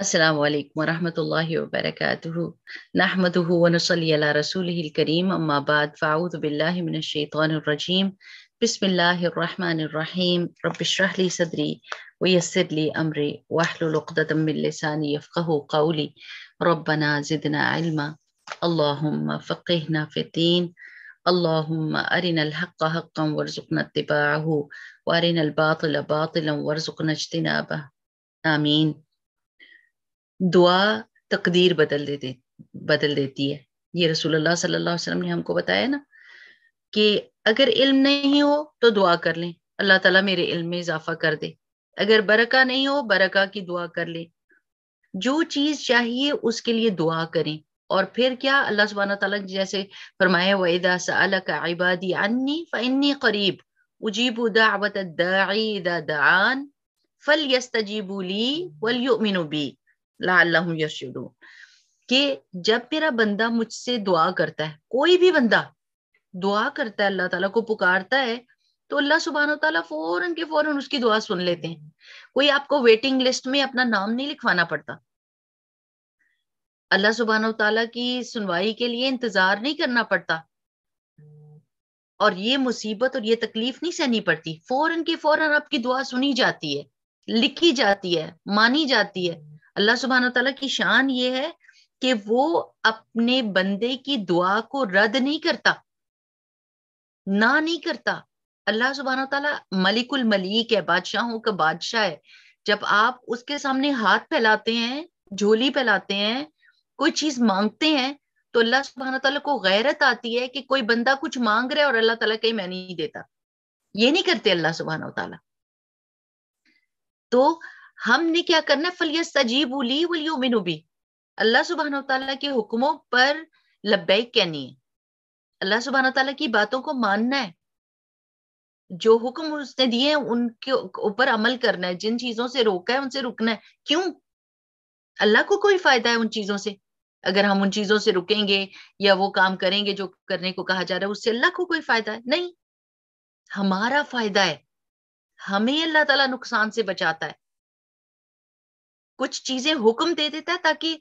السلام عليكم ورحمة الله وبركاته نحمده ونصلي على رسوله الكريم أما بعد فأعوذ بالله من الشيطان الرجيم بسم الله الرحمن الرحيم رب اشرح لي صدري ويسر لي أمري واحلل عقدة من لساني يفقه قولي ربنا زدنا علما اللهم فقهنا في الدين اللهم أرنا الحق حقا وارزقنا اتباعه وأرنا الباطل باطلا وارزقنا اجتنابه آمين दुआ तकदीर बदल दे बदल देती है ये रसूलुल्लाह सल्लल्लाहु अलैहि वसल्लम ने हमको बताया ना कि अगर इल्म नहीं हो तो दुआ कर लें अल्लाह ताला मेरे इल्म में इजाफा कर दे अगर बरका नहीं हो बरका की दुआ कर लें जो चीज चाहिए उसके लिए दुआ करें और फिर क्या अल्लाह सुबहाना तला जैसे फरमाया वैदा सबादी अन्नी फ़न्नी करीब उजीब दावत दान फल यस्तजीबूली वल युमिनु बी ला अल्लाह कि जब मेरा बंदा मुझसे दुआ करता है कोई भी बंदा दुआ करता है अल्लाह ताला को पुकारता है तो अल्लाह सुबहान तला फौरन के फौरन उसकी दुआ सुन लेते हैं कोई आपको वेटिंग लिस्ट में अपना नाम नहीं लिखवाना पड़ता अल्लाह सुबहान तला की सुनवाई के लिए इंतजार नहीं करना पड़ता और ये मुसीबत और ये तकलीफ नहीं सहनी पड़ती फौरन के फौरन आपकी दुआ सुनी जाती है लिखी जाती है मानी जाती है अल्लाह सुबहान तला की शान ये है कि वो अपने बंदे की दुआ को रद्द नहीं करता ना नहीं करता अल्लाह सुबहाना तला मलिकुल मलिक है बादशाहों का बादशाह है जब आप उसके सामने हाथ फैलाते हैं झोली फैलाते हैं कोई चीज मांगते हैं तो अल्लाह सुबहान तला को गैरत आती है कि कोई बंदा कुछ मांग रहा है और अल्लाह तला कहीं मैं नहीं देता ये नहीं करते अल्लाह सुबहान तला तो हमने क्या करना है फलिया सजीब उली वलियो मिनुबी अल्लाह सुबहान तला के हुक्मों पर लब्बैक कहनी है अल्लाह सुबहान तला की बातों को मानना है जो हुक्म उसने दिए हैं उनके ऊपर अमल करना है जिन चीजों से रोका है उनसे रुकना है क्यों अल्लाह को कोई फायदा है उन चीजों से अगर हम उन चीजों से रुकेंगे या वो काम करेंगे जो करने को कहा जा रहा है उससे अल्लाह को कोई फायदा है नहीं हमारा फायदा है हमें अल्लाह ताला नुकसान से बचाता है कुछ चीजें हुक्म दे देता है ताकि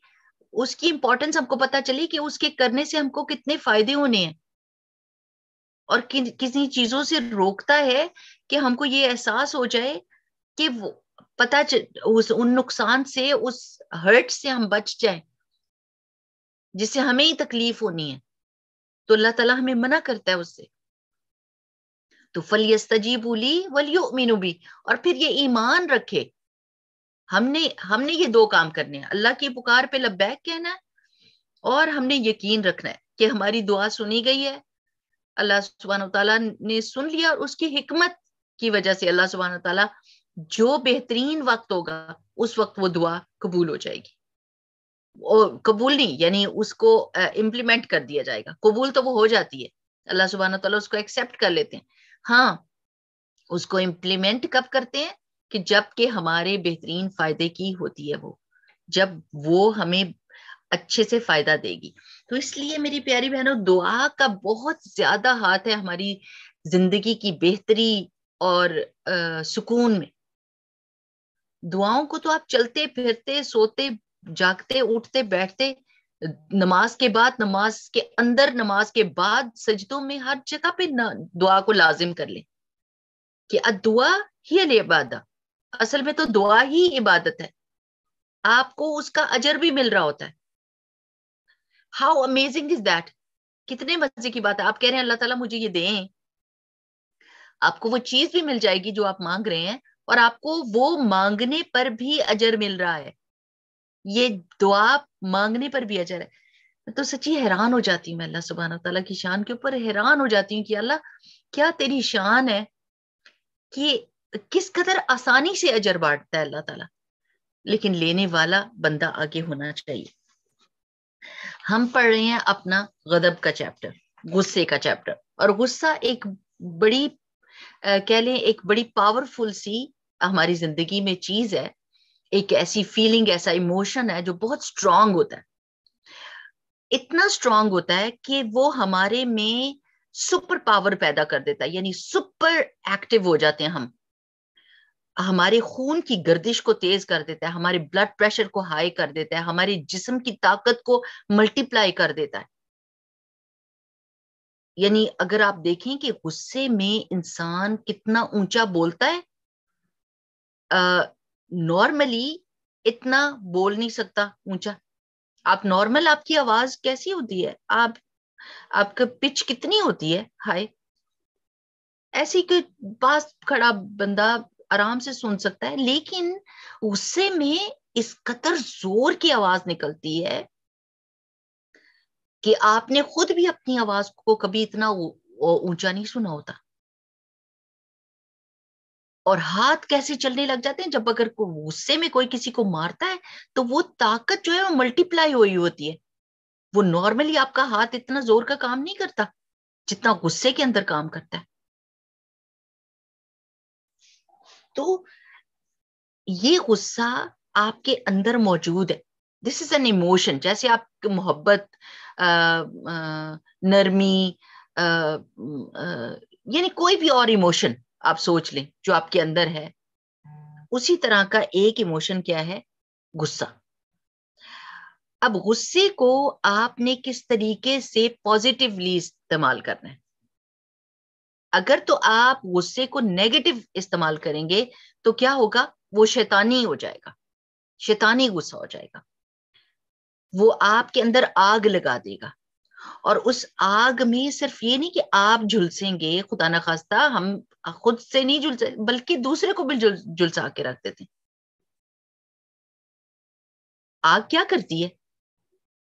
उसकी इंपॉर्टेंस हमको पता चले कि उसके करने से हमको कितने फायदे होने हैं और कि, किसी चीजों से रोकता है कि हमको ये एहसास हो जाए कि वो पता च, उस उन नुकसान से उस हर्ट से हम बच जाए जिससे हमें ही तकलीफ होनी है तो अल्लाह ताला हमें मना करता है उससे तो बोली वलियो मीनू भी और फिर ये ईमान रखे हमने हमने ये दो काम करने हैं अल्लाह की पुकार पे लब्बैक कहना है और हमने यकीन रखना है कि हमारी दुआ सुनी गई है अल्लाह सुबहान तला ने सुन लिया और उसकी हिकमत की वजह से अल्लाह सुबहान तला जो बेहतरीन वक्त होगा उस वक्त वो दुआ कबूल हो जाएगी और कबूल नहीं यानी उसको इम्प्लीमेंट कर दिया जाएगा कबूल तो वो हो जाती है अल्लाह सुबहान तला उसको एक्सेप्ट कर लेते हैं हाँ उसको इम्प्लीमेंट कब करते हैं कि जब के हमारे बेहतरीन फायदे की होती है वो जब वो हमें अच्छे से फायदा देगी तो इसलिए मेरी प्यारी बहनों दुआ का बहुत ज्यादा हाथ है हमारी जिंदगी की बेहतरी और आ, सुकून में दुआओं को तो आप चलते फिरते सोते जागते उठते बैठते नमाज के बाद नमाज के अंदर नमाज के बाद सजदों में हर जगह पे दुआ को लाजिम कर लें कि अदुआ ही अलबादा असल में तो दुआ ही इबादत है आपको उसका अजर भी मिल रहा होता है हाउ अमेजिंग इज दैट कितने मजे की बात है आप कह रहे हैं अल्लाह ताला मुझे ये दें आपको वो चीज भी मिल जाएगी जो आप मांग रहे हैं और आपको वो मांगने पर भी अजर मिल रहा है ये दुआ मांगने पर भी अजर है मैं तो सच्ची हैरान हो जाती हूँ मैं अल्लाह सुबहाना तला की शान के ऊपर हैरान हो जाती हूँ कि अल्लाह क्या तेरी शान है कि किस कदर आसानी से अजर बांटता है अल्लाह ताला लेकिन लेने वाला बंदा आगे होना चाहिए हम पढ़ रहे हैं अपना गदब का चैप्टर गुस्से का चैप्टर और गुस्सा एक बड़ी कह लें एक बड़ी पावरफुल सी हमारी जिंदगी में चीज है एक ऐसी फीलिंग ऐसा इमोशन है जो बहुत स्ट्रांग होता है इतना स्ट्रांग होता है कि वो हमारे में सुपर पावर पैदा कर देता है यानी सुपर एक्टिव हो जाते हैं हम हमारे खून की गर्दिश को तेज कर देता है हमारे ब्लड प्रेशर को हाई कर देता है हमारे जिस्म की ताकत को मल्टीप्लाई कर देता है यानी अगर आप देखें कि गुस्से में इंसान कितना ऊंचा बोलता है नॉर्मली इतना बोल नहीं सकता ऊंचा आप नॉर्मल आपकी आवाज कैसी होती है आप आपका पिच कितनी होती है हाई ऐसी कोई पास खड़ा बंदा आराम से सुन सकता है लेकिन गुस्से में इस कतर जोर की आवाज निकलती है कि आपने खुद भी अपनी आवाज को कभी इतना ऊंचा नहीं सुना होता और हाथ कैसे चलने लग जाते हैं जब अगर गुस्से में कोई किसी को मारता है तो वो ताकत जो है वो मल्टीप्लाई हुई होती है वो नॉर्मली आपका हाथ इतना जोर का काम नहीं करता जितना गुस्से के अंदर काम करता है तो ये गुस्सा आपके अंदर मौजूद है दिस इज एन इमोशन जैसे आप मोहब्बत नरमी यानी कोई भी और इमोशन आप सोच लें जो आपके अंदर है उसी तरह का एक इमोशन क्या है गुस्सा अब गुस्से को आपने किस तरीके से पॉजिटिवली इस्तेमाल करना है अगर तो आप गुस्से को नेगेटिव इस्तेमाल करेंगे तो क्या होगा वो शैतानी हो जाएगा शैतानी गुस्सा हो जाएगा वो आपके अंदर आग लगा देगा और उस आग में सिर्फ ये नहीं कि आप झुलसेंगे खुदा ना खास्ता हम खुद से नहीं झुलसे बल्कि दूसरे को भी झुलसा के रख देते आग क्या करती है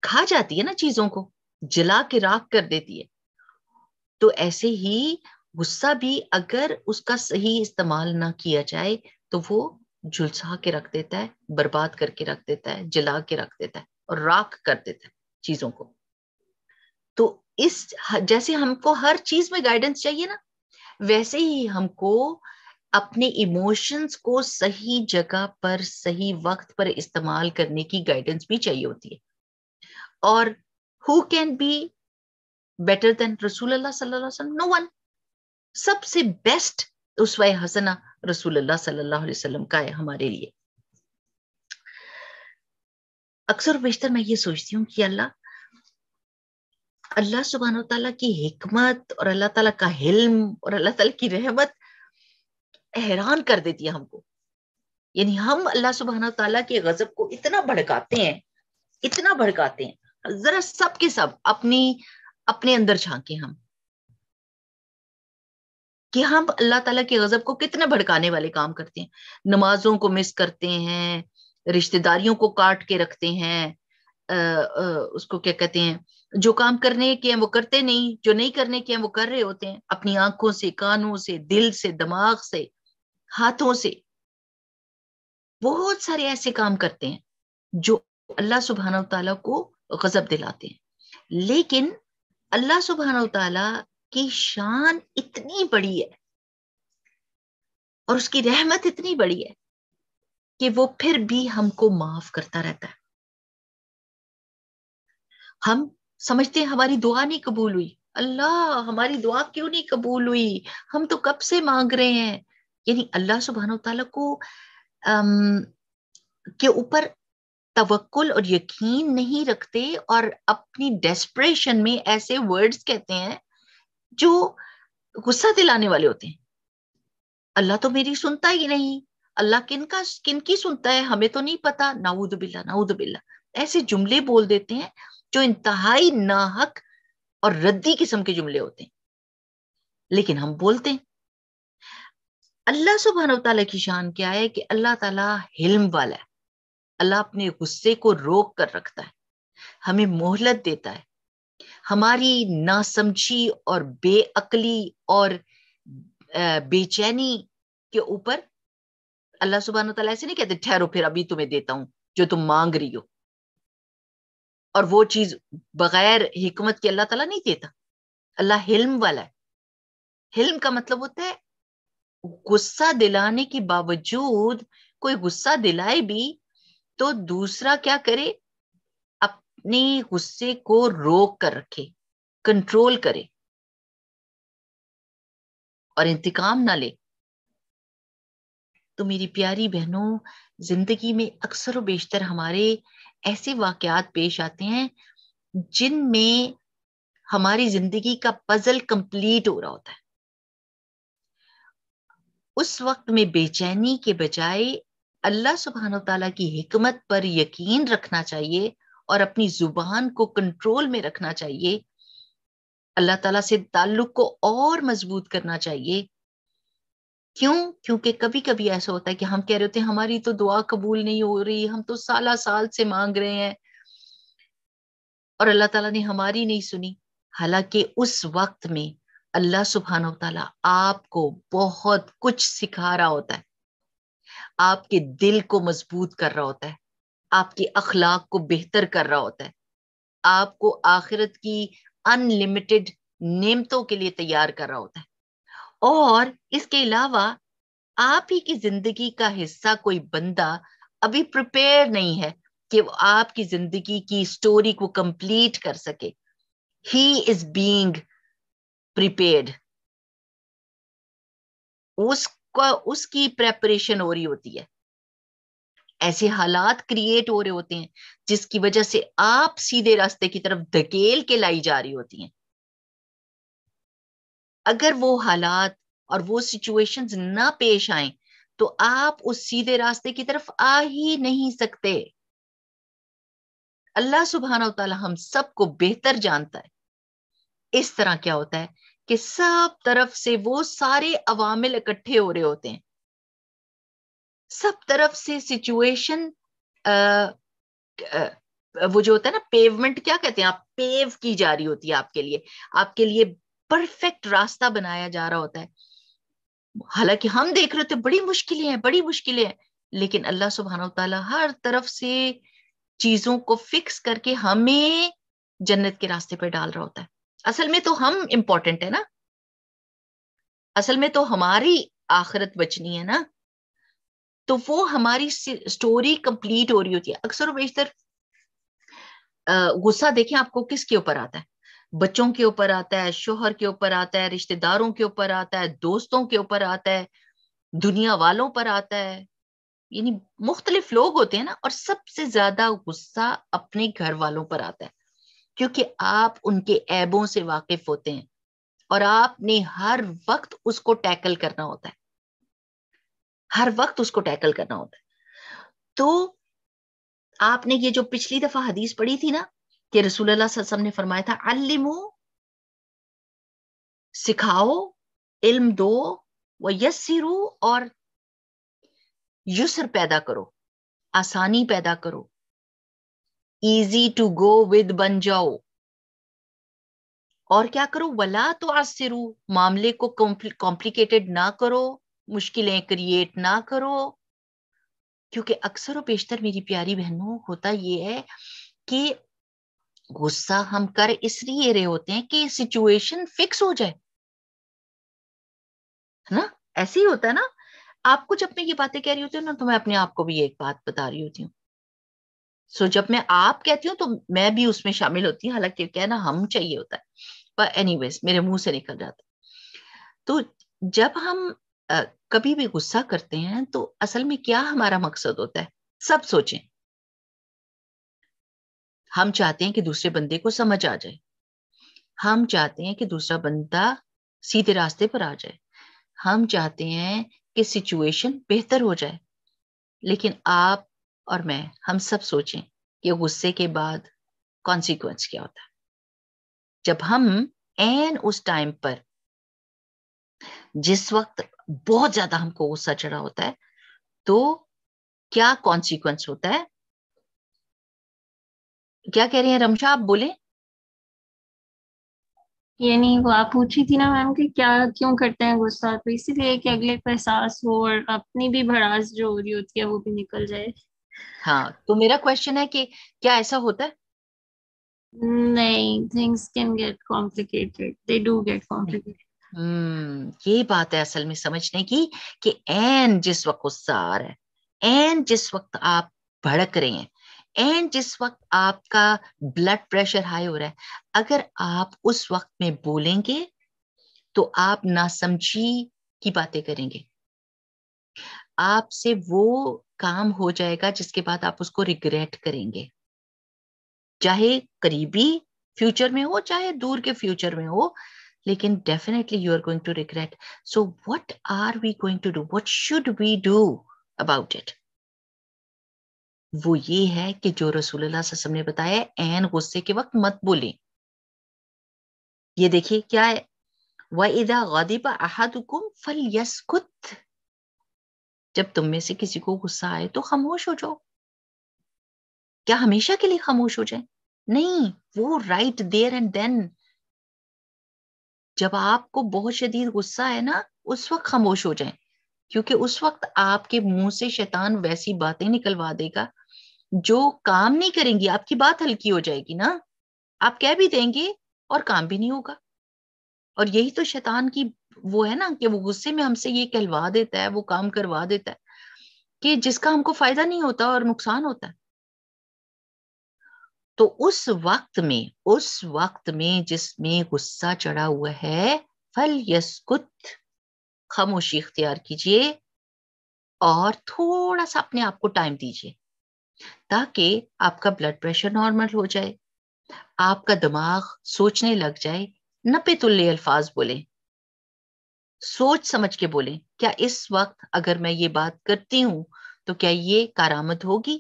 खा जाती है ना चीजों को जला के राख कर देती है तो ऐसे ही गुस्सा भी अगर उसका सही इस्तेमाल ना किया जाए तो वो झुलसा के रख देता है बर्बाद करके रख देता है जला के रख देता है और राख कर देता है चीजों को तो इस जैसे हमको हर चीज में गाइडेंस चाहिए ना वैसे ही हमको अपने इमोशंस को सही जगह पर सही वक्त पर इस्तेमाल करने की गाइडेंस भी चाहिए होती है और who can be better than रसूल अल्लाह सल्लल्लाहु अलैहि वसल्लम नो वन सबसे बेस्ट उसवा हसना रसूलुल्लाह सल्लल्लाहु अलैहि वसल्लम का है हमारे लिए अक्सर बेशतर मैं ये सोचती हूँ कि अल्लाह अल्लाह सुबहान तला की हिकमत और अल्लाह तला का हिल्म और अल्लाह तला की रहमत हैरान कर देती है हमको यानी हम अल्लाह सुबहान तला के गजब को इतना भड़काते हैं इतना भड़काते हैं जरा सब के सब अपनी अपने अंदर झांके हम कि हम अल्लाह ताला के गजब को कितने भड़काने वाले काम करते हैं नमाजों को मिस करते हैं रिश्तेदारियों को काट के रखते हैं आ, आ, उसको क्या कहते हैं जो काम करने के हैं वो करते नहीं जो नहीं करने के हैं वो कर रहे होते हैं अपनी आंखों से कानों से दिल से दिमाग से हाथों से बहुत सारे ऐसे काम करते हैं जो अल्लाह सुबहाना तला को गजब दिलाते हैं लेकिन अल्लाह सुबहाना तला की शान इतनी बड़ी है और उसकी रहमत इतनी बड़ी है कि वो फिर भी हमको माफ करता रहता है हम समझते हैं हमारी दुआ नहीं कबूल हुई अल्लाह हमारी दुआ क्यों नहीं कबूल हुई हम तो कब से मांग रहे हैं यानी अल्लाह सुबहान तला को अम, के ऊपर तवक्ल और यकीन नहीं रखते और अपनी डेस्परेशन में ऐसे वर्ड्स कहते हैं जो गुस्सा दिलाने वाले होते हैं अल्लाह तो मेरी सुनता ही नहीं अल्लाह किन का किन की सुनता है हमें तो नहीं पता नाऊद बिल्ला नाऊद बिल्ला ऐसे जुमले बोल देते हैं जो इंतहाई नाहक और रद्दी किस्म के जुमले होते हैं लेकिन हम बोलते हैं अल्लाह सुबहान तला की शान क्या है कि अल्लाह तला हिल्म वाला है अल्लाह अपने गुस्से को रोक कर रखता है हमें मोहलत देता है हमारी नासमझी और बेअकली और बेचैनी के ऊपर अल्लाह सुबहान तला ऐसे नहीं कहते ठहरो फिर अभी तुम्हें देता हूं जो तुम मांग रही हो और वो चीज बगैर हिकमत के अल्लाह तला नहीं देता अल्लाह हिल्म वाला है हिल्म का मतलब होता है गुस्सा दिलाने के बावजूद कोई गुस्सा दिलाए भी तो दूसरा क्या करे अपने गुस्से को रोक कर रखे कंट्रोल करे और इंतकाम ना ले तो मेरी प्यारी बहनों जिंदगी में अक्सर बेशतर हमारे ऐसे वाकयात पेश आते हैं जिनमें हमारी जिंदगी का पजल कंप्लीट हो रहा होता है उस वक्त में बेचैनी के बजाय अल्लाह सुबहान तला की हिकमत पर यकीन रखना चाहिए और अपनी जुबान को कंट्रोल में रखना चाहिए अल्लाह ताला से ताल्लुक को और मजबूत करना चाहिए क्यों क्योंकि कभी कभी ऐसा होता है कि हम कह रहे होते हैं हमारी तो दुआ कबूल नहीं हो रही हम तो साला साल से मांग रहे हैं और अल्लाह ताला ने हमारी नहीं सुनी हालांकि उस वक्त में अल्लाह सुबहान तला आपको बहुत कुछ सिखा रहा होता है आपके दिल को मजबूत कर रहा होता है आपके अखलाक को बेहतर कर रहा होता है आपको आखिरत की अनलिमिटेड नेमतों के लिए तैयार कर रहा होता है और इसके अलावा आप ही की जिंदगी का हिस्सा कोई बंदा अभी प्रिपेयर नहीं है कि वो आपकी जिंदगी की स्टोरी को कंप्लीट कर सके ही इज बींग प्रिपेयर्ड उसका उसकी प्रेपरेशन हो रही होती है ऐसे हालात क्रिएट हो रहे होते हैं जिसकी वजह से आप सीधे रास्ते की तरफ धकेल के लाई जा रही होती हैं अगर वो हालात और वो सिचुएशंस ना पेश आए तो आप उस सीधे रास्ते की तरफ आ ही नहीं सकते अल्लाह सुबहाना तला हम सबको बेहतर जानता है इस तरह क्या होता है कि सब तरफ से वो सारे अवामिल इकट्ठे हो रहे होते हैं सब तरफ से सिचुएशन वो जो होता है ना पेवमेंट क्या कहते हैं आप पेव की जा रही होती है आपके लिए आपके लिए परफेक्ट रास्ता बनाया जा रहा होता है हालांकि हम देख रहे होते बड़ी मुश्किलें हैं बड़ी मुश्किलें हैं लेकिन अल्लाह सुबहान तला हर तरफ से चीजों को फिक्स करके हमें जन्नत के रास्ते पर डाल रहा होता है असल में तो हम इम्पोर्टेंट है ना असल में तो हमारी आखिरत बचनी है ना तो वो हमारी स्टोरी कंप्लीट हो रही होती है अक्सर बेशतर गुस्सा देखें आपको किसके ऊपर आता है बच्चों के ऊपर आता है शोहर के ऊपर आता है रिश्तेदारों के ऊपर आता है दोस्तों के ऊपर आता है दुनिया वालों पर आता है यानी मुख्तलिफ लोग होते हैं ना और सबसे ज्यादा गुस्सा अपने घर वालों पर आता है क्योंकि आप उनके ऐबों से वाकिफ होते हैं और आपने हर वक्त उसको टैकल करना होता है हर वक्त उसको टैकल करना होता है तो आपने ये जो पिछली दफा हदीस पढ़ी थी ना कि रसूल सल्लम ने फरमाया था अलिमो सिखाओ इल्म दो व यसरु और युसर पैदा करो आसानी पैदा करो इजी टू गो विद बन जाओ और क्या करो वला तो आसरु मामले को कॉम्प्लिकेटेड ना करो मुश्किलें क्रिएट ना करो क्योंकि अक्सर और बेशतर मेरी प्यारी बहनों होता ये है कि गुस्सा हम कर इसलिए रहे होते हैं कि सिचुएशन फिक्स हो जाए है ना ऐसे ही होता है ना आपको जब मैं ये बातें कह रही होती हूँ ना तो मैं अपने आप को भी एक बात बता रही होती हूँ सो so, जब मैं आप कहती हूँ तो मैं भी उसमें शामिल होती हूँ हालांकि कहना हम चाहिए होता है पर एनीवेज मेरे मुंह से निकल जाता तो जब हम कभी भी गुस्सा करते हैं तो असल में क्या हमारा मकसद होता है सब सोचें हम चाहते हैं कि दूसरे बंदे को समझ आ जाए हम चाहते हैं कि दूसरा बंदा सीधे रास्ते पर आ जाए हम चाहते हैं कि सिचुएशन बेहतर हो जाए लेकिन आप और मैं हम सब सोचें कि गुस्से के बाद कॉन्सिक्वेंस क्या होता है जब हम एन उस टाइम पर जिस वक्त बहुत ज्यादा हमको गुस्सा चढ़ा होता है तो क्या कॉन्सिक्वेंस होता है क्या कह रही हैं रमशा आप बोले ये नहीं वो आप पूछी थी ना मैम कि क्या क्यों करते हैं गुस्सा तो इसीलिए कि अगले पर एहसास हो और अपनी भी भड़ास जो हो रही होती है वो भी निकल जाए हाँ तो मेरा क्वेश्चन है कि क्या ऐसा होता है नहीं things can get complicated they do get complicated hmm ये बात है असल में समझने की कि एन जिस वक्त गुस्सा आ रहा है एन जिस वक्त आप भड़क रहे हैं एन जिस वक्त आपका ब्लड प्रेशर हाई हो रहा है अगर आप उस वक्त में बोलेंगे तो आप नासमझी की बातें करेंगे आपसे वो काम हो जाएगा जिसके बाद आप उसको रिग्रेट करेंगे चाहे करीबी फ्यूचर में हो चाहे दूर के फ्यूचर में हो लेकिन definitely you are going to regret so what are we going to do what should we do about it वो ये है कि जो रसूल ने बताया एन गुस्से के वक्त मत बोले ये देखिए क्या है वदा गदीब अहदुकुम फल यसकुत जब तुम में से किसी को गुस्सा आए तो खामोश हो जाओ क्या हमेशा के लिए खामोश हो जाए नहीं वो राइट देयर एंड देन जब आपको बहुत शदीद गुस्सा है ना उस वक्त खामोश हो जाए क्योंकि उस वक्त आपके मुंह से शैतान वैसी बातें निकलवा देगा जो काम नहीं करेंगी आपकी बात हल्की हो जाएगी ना आप कह भी देंगे और काम भी नहीं होगा और यही तो शैतान की वो है ना कि वो गुस्से में हमसे ये कहलवा देता है वो काम करवा देता है कि जिसका हमको फायदा नहीं होता और नुकसान होता है तो उस वक्त में उस वक्त में जिसमें गुस्सा चढ़ा हुआ है फल यस्कुत खामोशी इख्तियार कीजिए और थोड़ा सा अपने आप को टाइम दीजिए ताकि आपका ब्लड प्रेशर नॉर्मल हो जाए आपका दिमाग सोचने लग जाए नपे तुल्ले अल्फाज बोले सोच समझ के बोले क्या इस वक्त अगर मैं ये बात करती हूं तो क्या ये कारामद होगी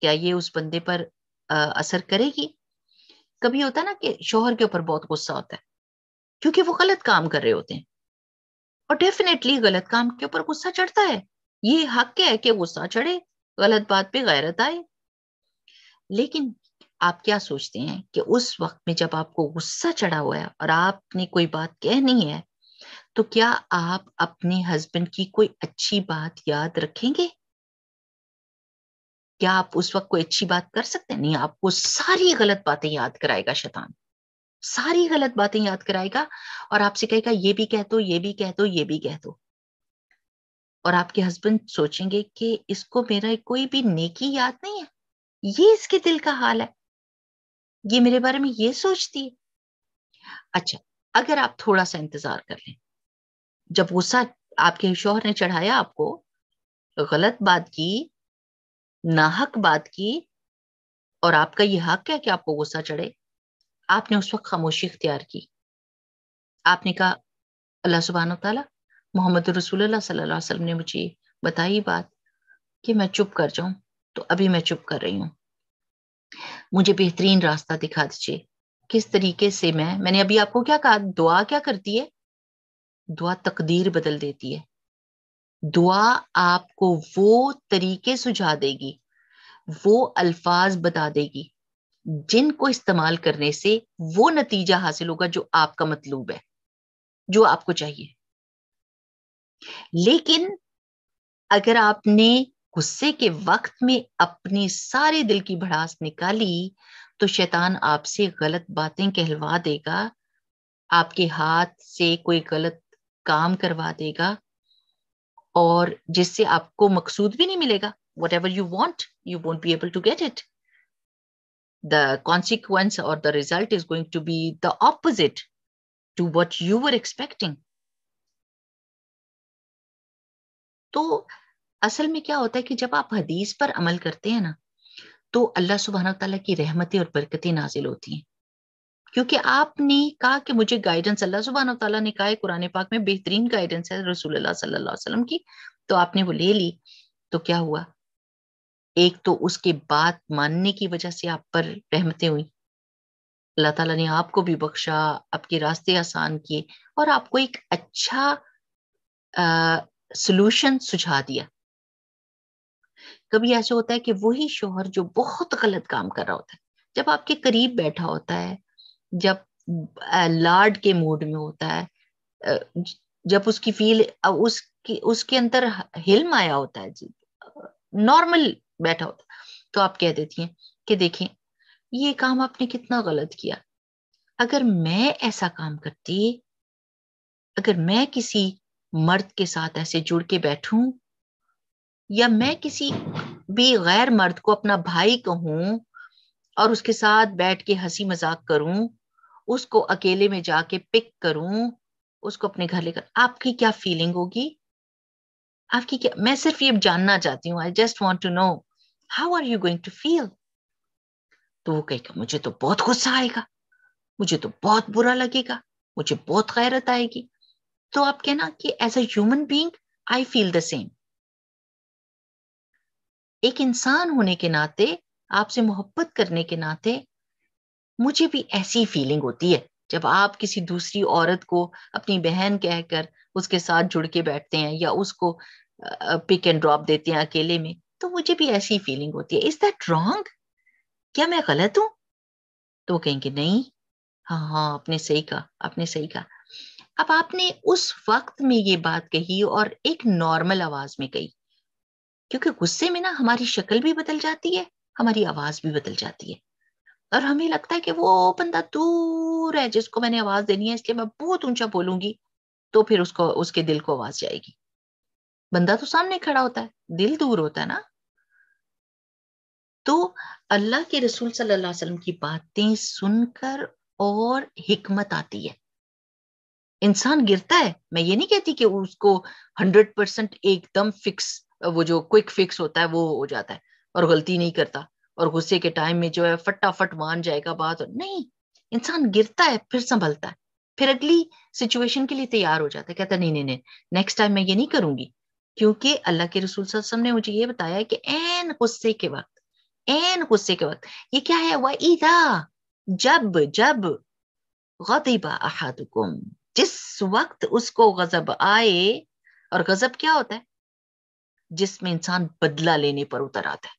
क्या ये उस बंदे पर असर करेगी कभी होता ना कि शोहर के ऊपर बहुत गुस्सा होता है क्योंकि वो गलत काम कर रहे होते हैं और डेफिनेटली गलत काम के ऊपर गुस्सा चढ़ता है ये हक है कि गुस्सा चढ़े गलत बात पे गैरत आए लेकिन आप क्या सोचते हैं कि उस वक्त में जब आपको गुस्सा चढ़ा हुआ है और आपने कोई बात कहनी है तो क्या आप अपने हस्बैंड की कोई अच्छी बात याद रखेंगे क्या आप उस वक्त कोई अच्छी बात कर सकते हैं नहीं आपको सारी गलत बातें याद कराएगा शैतान सारी गलत बातें याद कराएगा और आपसे कहेगा ये भी कह दो ये भी कह दो ये भी कह दो और आपके हस्बैंड सोचेंगे कि इसको मेरा कोई भी नेकी याद नहीं है ये इसके दिल का हाल है ये मेरे बारे में ये सोचती है अच्छा अगर आप थोड़ा सा इंतजार कर लें जब गुस्सा आपके शोहर ने चढ़ाया आपको गलत बात की नाहक बात की और आपका यह हक है कि आपको गुस्सा चढ़े आपने उस वक्त खामोशी इख्तियार की आपने कहा अल्लाह सुबहान तला मोहम्मद रसूल सल्ला ने मुझे बताई बात कि मैं चुप कर जाऊं तो अभी मैं चुप कर रही हूं मुझे बेहतरीन रास्ता दिखा दीजिए किस तरीके से मैं मैंने अभी आपको क्या कहा दुआ क्या करती है दुआ तकदीर बदल देती है दुआ आपको वो तरीके सुझा देगी वो अल्फाज बता देगी जिनको इस्तेमाल करने से वो नतीजा हासिल होगा जो आपका मतलूब है जो आपको चाहिए लेकिन अगर आपने गुस्से के वक्त में अपनी सारे दिल की भड़ास निकाली तो शैतान आपसे गलत बातें कहलवा देगा आपके हाथ से कोई गलत काम करवा देगा और जिससे आपको मकसूद भी नहीं मिलेगा whatever you want you won't be able to get it the consequence और the result is going to be the opposite to what you were expecting तो असल में क्या होता है कि जब आप हदीस पर अमल करते हैं ना तो अल्लाह सुबहाना तला की रहमतें और बरकतें नाजिल होती हैं क्योंकि आपने कहा कि मुझे गाइडेंस अल्लाह सुबहान तला ने कहा है कुरान पाक में बेहतरीन गाइडेंस है रसूल सल्लाम की तो आपने वो ले ली तो क्या हुआ एक तो उसके बात मानने की वजह से आप पर रहमतें हुई अल्लाह ताला ने आपको भी बख्शा आपके रास्ते आसान किए और आपको एक अच्छा सोल्यूशन सुझा दिया कभी ऐसा होता है कि वही शोहर जो बहुत गलत काम कर रहा होता है जब आपके करीब बैठा होता है जब लाड के मूड में होता है जब उसकी फील उसकी उसके अंदर हिल्म आया होता है जी नॉर्मल बैठा होता है तो आप कह देती हैं कि देखें ये काम आपने कितना गलत किया अगर मैं ऐसा काम करती अगर मैं किसी मर्द के साथ ऐसे जुड़ के बैठूं या मैं किसी भी गैर मर्द को अपना भाई कहूं और उसके साथ बैठ के हंसी मजाक करूं उसको अकेले में जाके पिक करूं उसको अपने घर लेकर आपकी क्या फीलिंग होगी आपकी क्या मैं सिर्फ ये जानना चाहती हूँ I just want to know how are you going to feel तो वो कहेगा मुझे तो बहुत गुस्सा आएगा मुझे तो बहुत बुरा लगेगा मुझे बहुत गैरत आएगी तो आप कहना कि as a human being I feel the same एक इंसान होने के नाते आपसे मोहब्बत करने के नाते मुझे भी ऐसी फीलिंग होती है जब आप किसी दूसरी औरत को अपनी बहन कहकर उसके साथ जुड़ के बैठते हैं या उसको पिक एंड ड्रॉप देते हैं अकेले में तो मुझे भी ऐसी फीलिंग होती है इज दैट रॉन्ग क्या मैं गलत हूं तो कहेंगे नहीं हाँ हाँ आपने सही कहा आपने सही कहा अब आपने उस वक्त में ये बात कही और एक नॉर्मल आवाज में कही क्योंकि गुस्से में ना हमारी शक्ल भी बदल जाती है हमारी आवाज भी बदल जाती है और हमें लगता है कि वो बंदा दूर है जिसको मैंने आवाज देनी है इसलिए मैं बहुत ऊंचा बोलूंगी तो फिर उसको उसके दिल को आवाज जाएगी बंदा तो सामने खड़ा होता है दिल दूर होता है ना तो अल्लाह के रसूल सल्लल्लाहु अलैहि वसल्लम की बातें सुनकर और हिकमत आती है इंसान गिरता है मैं ये नहीं कहती कि उसको हंड्रेड परसेंट एकदम फिक्स वो जो क्विक फिक्स होता है वो हो जाता है और गलती नहीं करता और गुस्से के टाइम में जो है फटाफट मान जाएगा बात और नहीं इंसान गिरता है फिर संभलता है फिर अगली सिचुएशन के लिए तैयार हो जाता है कहता नहीं नहीं नहीं नेक्स्ट टाइम मैं ये नहीं करूंगी क्योंकि अल्लाह के रसूल वसल्लम ने मुझे ये बताया कि एन गुस्से के वक्त एन गुस्से के वक्त ये क्या है वह ईदा जब जब गदीबा अहादुकुम जिस वक्त उसको गजब आए और गजब क्या होता है जिसमें इंसान बदला लेने पर उतर आता है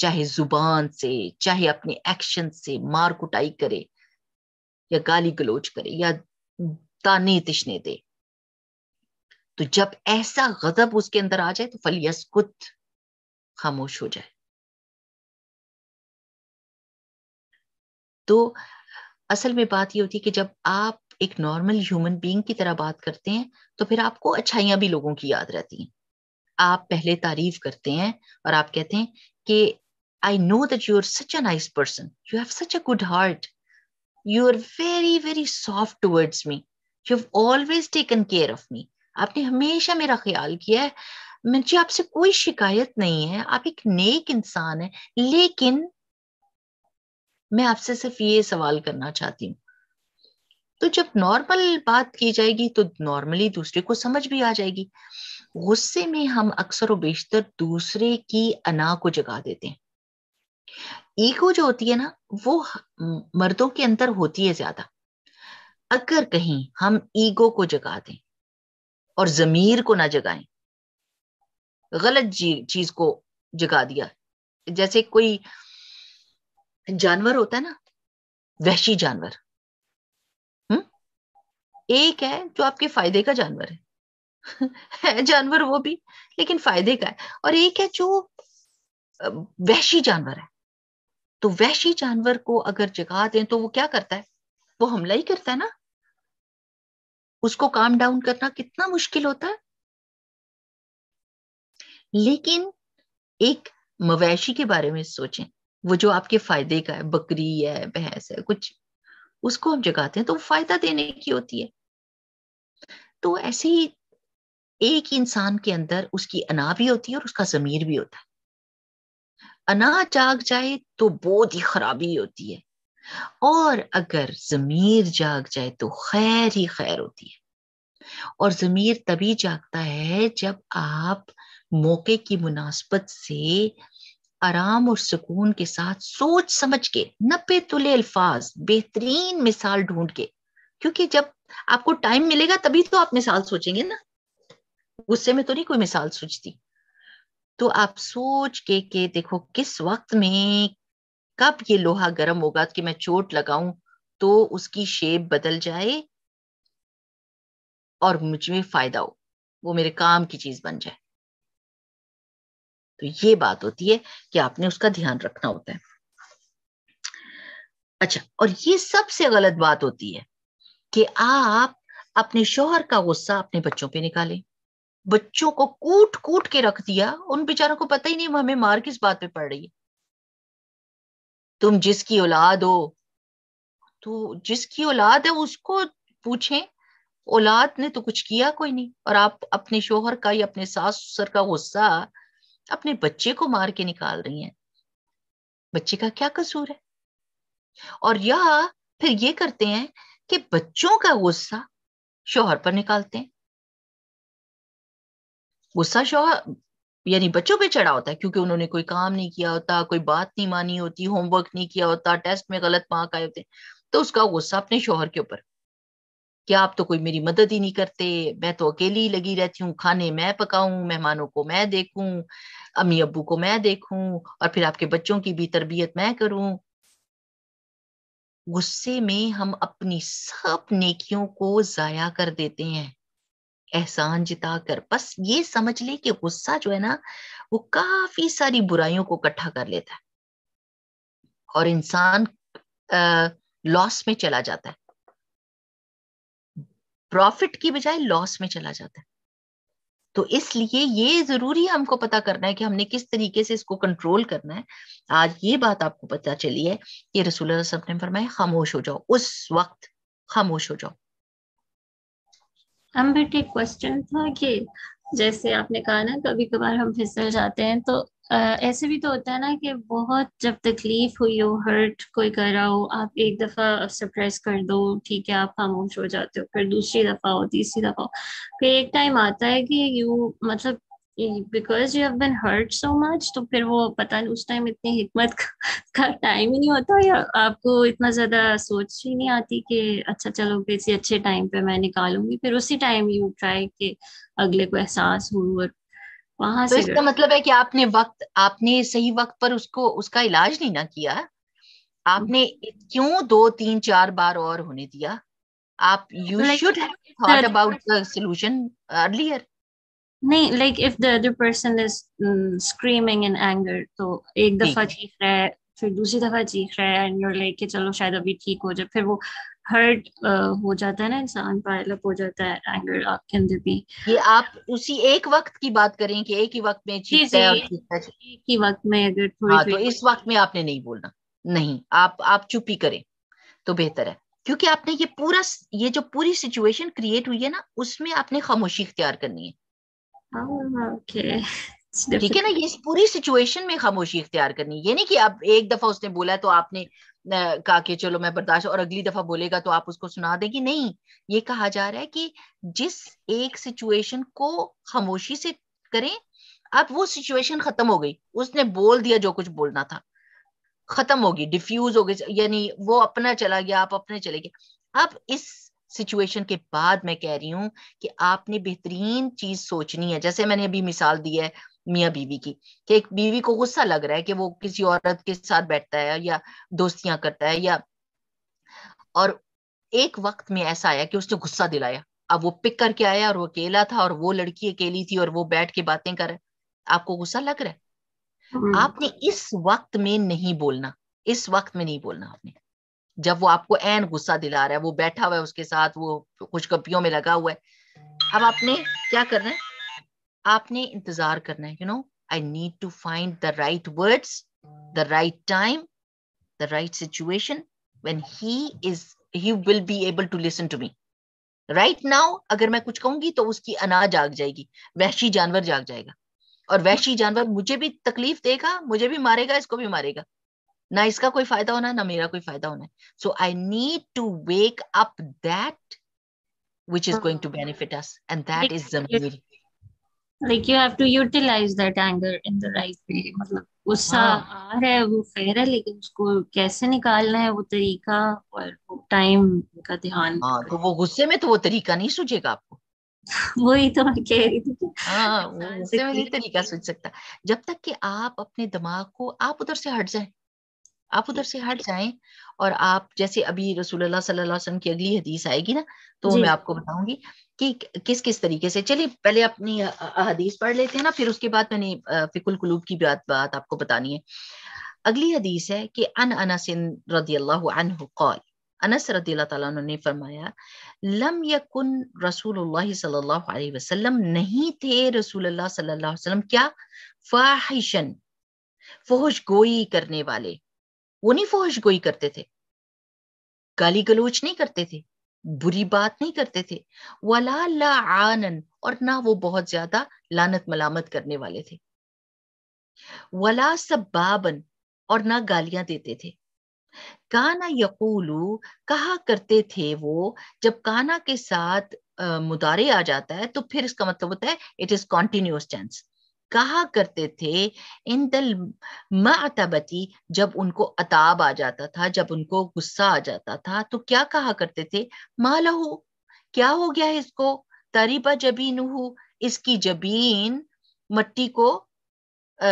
चाहे जुबान से चाहे अपने एक्शन से मार कुटाई करे या गाली गलोच करे या ताने तिशने दे तो जब ऐसा गजब उसके अंदर आ जाए तो फलियस खुद खामोश हो जाए तो असल में बात ये होती है कि जब आप एक नॉर्मल ह्यूमन बीइंग की तरह बात करते हैं तो फिर आपको अच्छाइयां भी लोगों की याद रहती हैं आप पहले तारीफ करते हैं और आप कहते हैं कि I know that you are such a nice person you have such a good heart you are very very soft towards me you have always taken care of me आपने हमेशा मेरा ख्याल किया है मुझे आपसे कोई शिकायत नहीं है आप एक नेक इंसान है लेकिन मैं आपसे सिर्फ ये सवाल करना चाहती हूँ तो जब नॉर्मल बात की जाएगी तो नॉर्मली दूसरे को समझ भी आ जाएगी गुस्से में हम अक्सर और बेशतर दूसरे की अना को जगा देते हैं ईगो जो होती है ना वो मर्दों के अंदर होती है ज्यादा अगर कहीं हम ईगो को जगा दें और जमीर को ना जगाएं गलत चीज को जगा दिया जैसे कोई जानवर होता है ना वहशी जानवर हम्म एक है जो आपके फायदे का जानवर है है जानवर वो भी लेकिन फायदे का है और एक है जो वैशी जानवर है तो वैशी जानवर को अगर जगा दें तो वो क्या करता है वो हमला ही करता है ना उसको काम डाउन करना कितना मुश्किल होता है लेकिन एक मवैशी के बारे में सोचें वो जो आपके फायदे का है बकरी है भैंस है कुछ उसको हम जगाते हैं तो फायदा देने की होती है तो ऐसे ही एक इंसान के अंदर उसकी अना भी होती है और उसका जमीर भी होता है अना जाग जाए तो बहुत ही खराबी होती है और अगर जमीर जाग जाए तो खैर ही खैर होती है और जमीर तभी जागता है जब आप मौके की मुनासबत से आराम और सुकून के साथ सोच समझ के नपे तुले अल्फाज बेहतरीन मिसाल ढूंढ के क्योंकि जब आपको टाइम मिलेगा तभी तो आप मिसाल सोचेंगे ना गुस्से में तो नहीं कोई मिसाल सूझती तो आप सोच के के देखो किस वक्त में कब ये लोहा गर्म होगा कि मैं चोट लगाऊं तो उसकी शेप बदल जाए और मुझे फायदा हो वो मेरे काम की चीज बन जाए तो ये बात होती है कि आपने उसका ध्यान रखना होता है अच्छा और ये सबसे गलत बात होती है कि आप अपने शोहर का गुस्सा अपने बच्चों पे निकालें बच्चों को कूट कूट के रख दिया उन बेचारों को पता ही नहीं हमें मार किस बात पे पड़ रही है तुम जिसकी औलाद हो तो जिसकी औलाद है उसको पूछें औलाद ने तो कुछ किया कोई नहीं और आप अपने शोहर का या अपने सास ससुर का गुस्सा अपने बच्चे को मार के निकाल रही हैं बच्चे का क्या कसूर है और या फिर ये करते हैं कि बच्चों का गुस्सा शोहर पर निकालते हैं गुस्सा शोहर यानी बच्चों पे चढ़ा होता है क्योंकि उन्होंने कोई काम नहीं किया होता कोई बात नहीं मानी होती होमवर्क नहीं किया होता टेस्ट में गलत मार्क आए होते तो उसका गुस्सा अपने शोहर के ऊपर क्या आप तो कोई मेरी मदद ही नहीं करते मैं तो अकेली लगी रहती हूँ खाने मैं पकाऊं मेहमानों को मैं देखूं अम्मी अबू को मैं देखूं और फिर आपके बच्चों की भी तरबियत मैं करूं गुस्से में हम अपनी सब नेकियों को जाया कर देते हैं एहसान जिता कर बस ये समझ ले कि गुस्सा जो है ना वो काफी सारी बुराइयों को इकट्ठा कर लेता है और इंसान लॉस में चला जाता है प्रॉफिट की बजाय लॉस में चला जाता है तो इसलिए ये जरूरी है हमको पता करना है कि हमने किस तरीके से इसको कंट्रोल करना है आज ये बात आपको पता चली है कि रसूल ने फरमाया खामोश हो जाओ उस वक्त खामोश हो जाओ हम बेटे एक क्वेश्चन था कि जैसे आपने कहा ना कभी कभार हम फिसल जाते हैं तो ऐसे भी तो होता है ना कि बहुत जब तकलीफ हुई हो हर्ट कोई करा हो आप एक दफा सप्रेस कर दो ठीक है आप खामोश हो जाते हो फिर दूसरी दफा हो तीसरी दफा हो फिर एक टाइम आता है कि यू मतलब because you have been hurt so much तो फिर वो पता नहीं उस टाइम इतनी हिकमत का टाइम ही नहीं होता या आपको इतना ज़्यादा सोच ही नहीं आती कि अच्छा चलो किसी अच्छे टाइम पे मैं निकालूंगी फिर उसी टाइम यू ट्राई के अगले को एहसास हो और वहां तो से इसका मतलब है कि आपने वक्त आपने सही वक्त पर उसको उसका इलाज नहीं ना किया आपने क्यों दो तीन चार बार और होने दिया आप you should have thought about the solution earlier नहीं like if the other person is screaming in anger तो एक दफा चीख रहा है फिर दूसरी दफा चीख रहा है एंड यू लाइक कि चलो शायद अभी ठीक हो जाए फिर वो हर्ट uh, हो जाता है ना इंसान पायल हो जाता है एंगर आपके अंदर भी ये आप उसी एक वक्त की बात करें कि एक ही वक्त में चीख है और है एक ही वक्त में अगर थोड़ी हाँ, तो इस वक्त में आपने नहीं बोलना नहीं आप आप चुप ही करें तो बेहतर है क्योंकि आपने ये पूरा ये जो पूरी सिचुएशन क्रिएट हुई है ना उसमें आपने खामोशी इख्तियार करनी है हाँ, ठीक है ना ये पूरी सिचुएशन में खामोशी इख्तियार करनी ये नहीं कि आप एक दफा उसने बोला तो आपने कहा कि चलो मैं बर्दाश्त और अगली दफा बोलेगा तो आप उसको सुना देंगे नहीं ये कहा जा रहा है कि जिस एक सिचुएशन को खामोशी से करें अब वो सिचुएशन खत्म हो गई उसने बोल दिया जो कुछ बोलना था खत्म होगी डिफ्यूज हो गई यानी वो अपना चला गया आप अपने चले गए अब इस सिचुएशन के बाद मैं कह रही हूँ कि आपने बेहतरीन चीज सोचनी है जैसे मैंने अभी मिसाल दी है मियाँ बीवी की कि एक बीवी को गुस्सा लग रहा है कि वो किसी औरत के साथ बैठता है या दोस्तियां करता है या और एक वक्त में ऐसा आया कि उसने गुस्सा दिलाया अब वो पिक करके आया और वो अकेला था और वो लड़की अकेली थी और वो बैठ के बातें कर आपको गुस्सा लग रहा है हम्म। आपने इस वक्त में नहीं बोलना इस वक्त में नहीं बोलना आपने जब वो आपको एन गुस्सा दिला रहा है वो बैठा हुआ है उसके साथ वो कुछ कपियों में लगा हुआ है अब आपने क्या करना है आपने इंतजार करना है you know I need to find the right words the right time the right situation when he is he will be able to listen to me right now अगर मैं कुछ कहूंगी तो उसकी अना जाग जाएगी वैशी जानवर जाग जाएगा और वैशी जानवर मुझे भी तकलीफ देगा मुझे भी मारेगा इसको भी मारेगा ना इसका कोई फायदा होना है ना मेरा कोई फायदा होना है so I need to wake up that which is going to benefit us and that is is zamiri uh-huh. like you have to utilize that anger in the right way मतलब गुस्सा हाँ। आ रहा है वो फेयर है लेकिन उसको कैसे निकालना है वो तरीका और वो टाइम का ध्यान हाँ तो वो गुस्से में तो वो तरीका नहीं सूझेगा आपको वही तो मैं कह रही थी हाँ गुस्से में नहीं तरीका सूझ सकता जब तक कि आप अपने दिमाग को आप उधर से हट जाए आप उधर से हट जाएं और आप जैसे अभी रसूलुल्लाह सल्लल्लाहु अलैहि वसल्लम की अगली हदीस आएगी ना तो मैं आपको बताऊंगी कि किस किस तरीके से चलिए पहले अपनी हदीस पढ़ लेते हैं ना फिर उसके बाद मैंने फिकुल कुलूब की बात बात आपको बतानी है अगली हदीस है कि अन अनसिन रदी अल्लाह कौल अनस रदी अल्लाह ने फरमाया लम यकुन रसूलुल्लाह सल्लल्लाहु अलैहि वसल्लम नहीं थे रसूलुल्लाह सल्लल्लाहु अलैहि वसल्लम क्या फाहिशन फोहश गोई करने वाले वो नहीं फौज गोई करते थे गाली गलोच नहीं करते थे बुरी बात नहीं करते थे वला ला आनन और ना वो बहुत ज्यादा लानत मलामत करने वाले थे वला सबाबन और ना गालियां देते थे काना यकूलू कहा करते थे वो जब काना के साथ मुदारे आ जाता है तो फिर इसका मतलब होता है इट इज कॉन्टिन्यूस टेंस कहा करते थे इन दल मतबती जब उनको अताब आ जाता था जब उनको गुस्सा आ जाता था तो क्या कहा करते थे मालहू क्या हो गया है इसको तरीबा जबीन इसकी जबीन मट्टी को आ,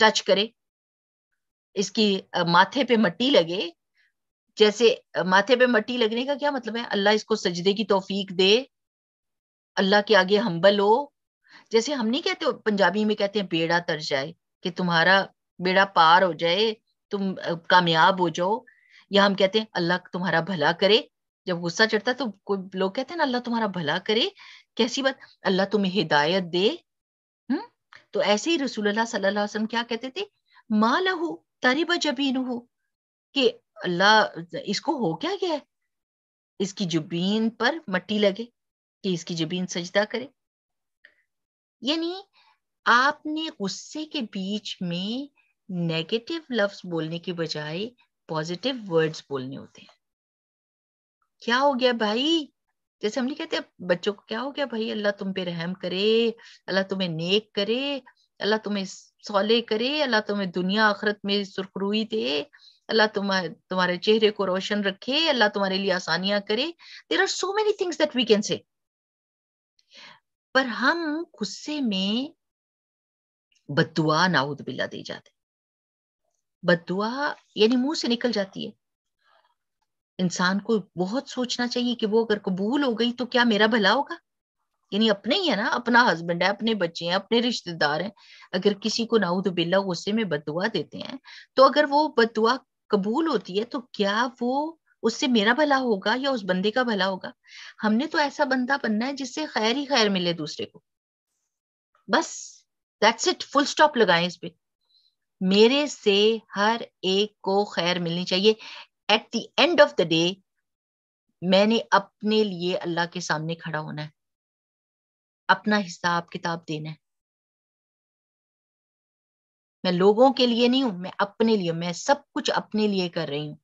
टच करे इसकी माथे पे मट्टी लगे जैसे माथे पे मट्टी लगने का क्या मतलब है अल्लाह इसको सजदे की तोफीक दे अल्लाह के आगे हम्बल हो जैसे हम नहीं कहते पंजाबी में कहते हैं बेड़ा तर जाए कि तुम्हारा बेड़ा पार हो जाए तुम कामयाब हो जाओ या हम कहते हैं अल्लाह तुम्हारा भला करे जब गुस्सा चढ़ता तो कोई लोग कहते हैं ना अल्लाह तुम्हारा भला करे कैसी बात अल्लाह तुम्हें हिदायत दे हम्म तो ऐसे ही रसूलुल्लाह सल्लल्लाहु अलैहि वसल्लम क्या कहते थे मा लहू तारीबा जबीन हो कि अल्लाह इसको हो क्या गया है इसकी जुबीन पर मट्टी लगे कि इसकी जुबीन सजदा करे यानी आपने गुस्से के बीच में नेगेटिव लफ्ज बोलने के बजाय पॉजिटिव वर्ड्स बोलने होते हैं क्या हो गया भाई जैसे हम नहीं कहते बच्चों को क्या हो गया भाई अल्लाह तुम पे रहम करे अल्लाह तुम्हें नेक करे अल्लाह तुम्हें सौले करे अल्लाह तुम्हें दुनिया आखरत में सुरखरुई दे अल्लाह तुम्हारे तुम्हारे चेहरे को रोशन रखे अल्लाह तुम्हारे लिए आसानियां करे there are so many things that we can say पर हम गुस्से में बदुआ नाउद बिल्ला दे जाते बदुआ यानी मुंह से निकल जाती है इंसान को बहुत सोचना चाहिए कि वो अगर कबूल हो गई तो क्या मेरा भला होगा यानी अपने ही है ना अपना हस्बैंड है अपने बच्चे हैं अपने रिश्तेदार हैं अगर किसी को नाउद बिल्ला गुस्से में बदुआ देते हैं तो अगर वो बदुआ कबूल होती है तो क्या वो उससे मेरा भला होगा या उस बंदे का भला होगा हमने तो ऐसा बंदा बनना है जिससे खैर ही खैर मिले दूसरे को बस दैट्स इट फुल स्टॉप लगाए इस पे मेरे से हर एक को खैर मिलनी चाहिए at the end of the day मैंने अपने लिए अल्लाह के सामने खड़ा होना है अपना हिसाब किताब देना है मैं लोगों के लिए नहीं हूं मैं अपने लिए मैं सब कुछ अपने लिए कर रही हूँ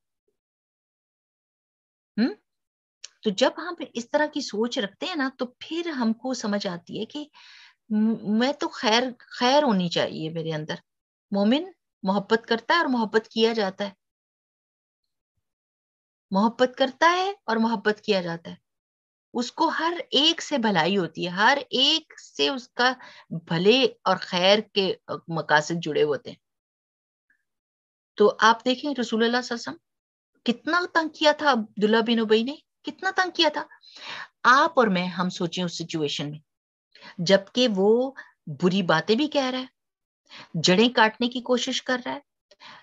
तो जब हम इस तरह की सोच रखते हैं ना तो फिर हमको समझ आती है कि मैं तो खैर खैर होनी चाहिए मेरे अंदर मोमिन मोहब्बत करता है और मोहब्बत किया जाता है मोहब्बत करता है और मोहब्बत किया जाता है उसको हर एक से भलाई होती है हर एक से उसका भले और खैर के मकासद जुड़े होते हैं तो आप देखें रसूल कितना तंग किया था अब्दुल्ला बिन उबई ने कितना तंग किया था आप और मैं हम सोचे उस सिचुएशन में जबकि वो बुरी बातें भी कह रहा है जड़ें काटने की कोशिश कर रहा है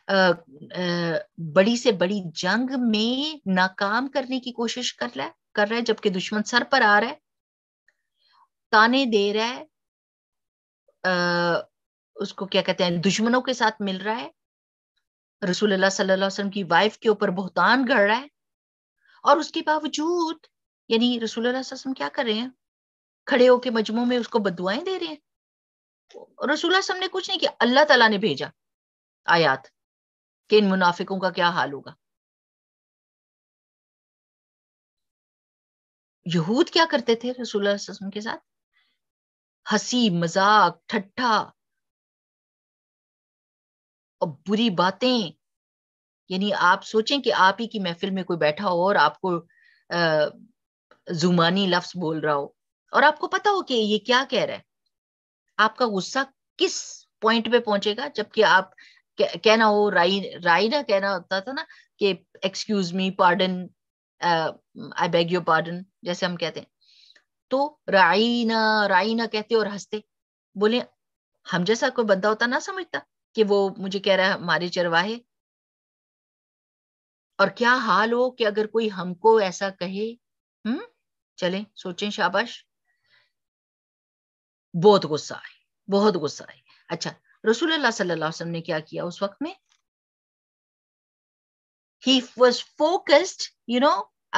आ, आ, बड़ी से बड़ी जंग में नाकाम करने की कोशिश कर रहा है कर रहा है जबकि दुश्मन सर पर आ रहा है ताने दे रहा है आ, उसको क्या कहते हैं दुश्मनों के साथ मिल रहा है रसूलुल्लाह सल्लल्लाहु अलैहि वसल्लम की वाइफ के ऊपर बहुतान गढ़ रहा है और उसके बावजूद यानी रसूल क्या कर रहे हैं खड़े होके मजमू में उसको बदुआएं दे रहे हैं रसूल ने कुछ नहीं किया अल्लाह तला ने भेजा आयात कि इन मुनाफिकों का क्या हाल होगा यहूद क्या करते थे रसूल के साथ हंसी मजाक ठट्ठा और बुरी बातें यानी आप सोचें कि आप ही की महफिल में कोई बैठा हो और आपको आ, जुमानी लफ्ज बोल रहा हो और आपको पता हो कि ये क्या कह रहा है आपका गुस्सा किस पॉइंट पे पहुंचेगा जबकि आप कहना हो राई राई ना कहना होता था ना कि excuse me pardon I beg your pardon जैसे हम कहते हैं तो राई ना राई ना कहते और हंसते बोले हम जैसा कोई बंदा होता ना समझता कि वो मुझे कह रहा है हमारे चरवाहे और क्या हाल हो कि अगर कोई हमको ऐसा कहे हम्म चले सोचें शाबाश बहुत गुस्सा आए बहुत गुस्सा आए अच्छा रसूल अल्लाह सल्लल्लाहु अलैहि वसल्लम ने क्या किया उस वक्त में ही वॉज फोकस्ड यू नो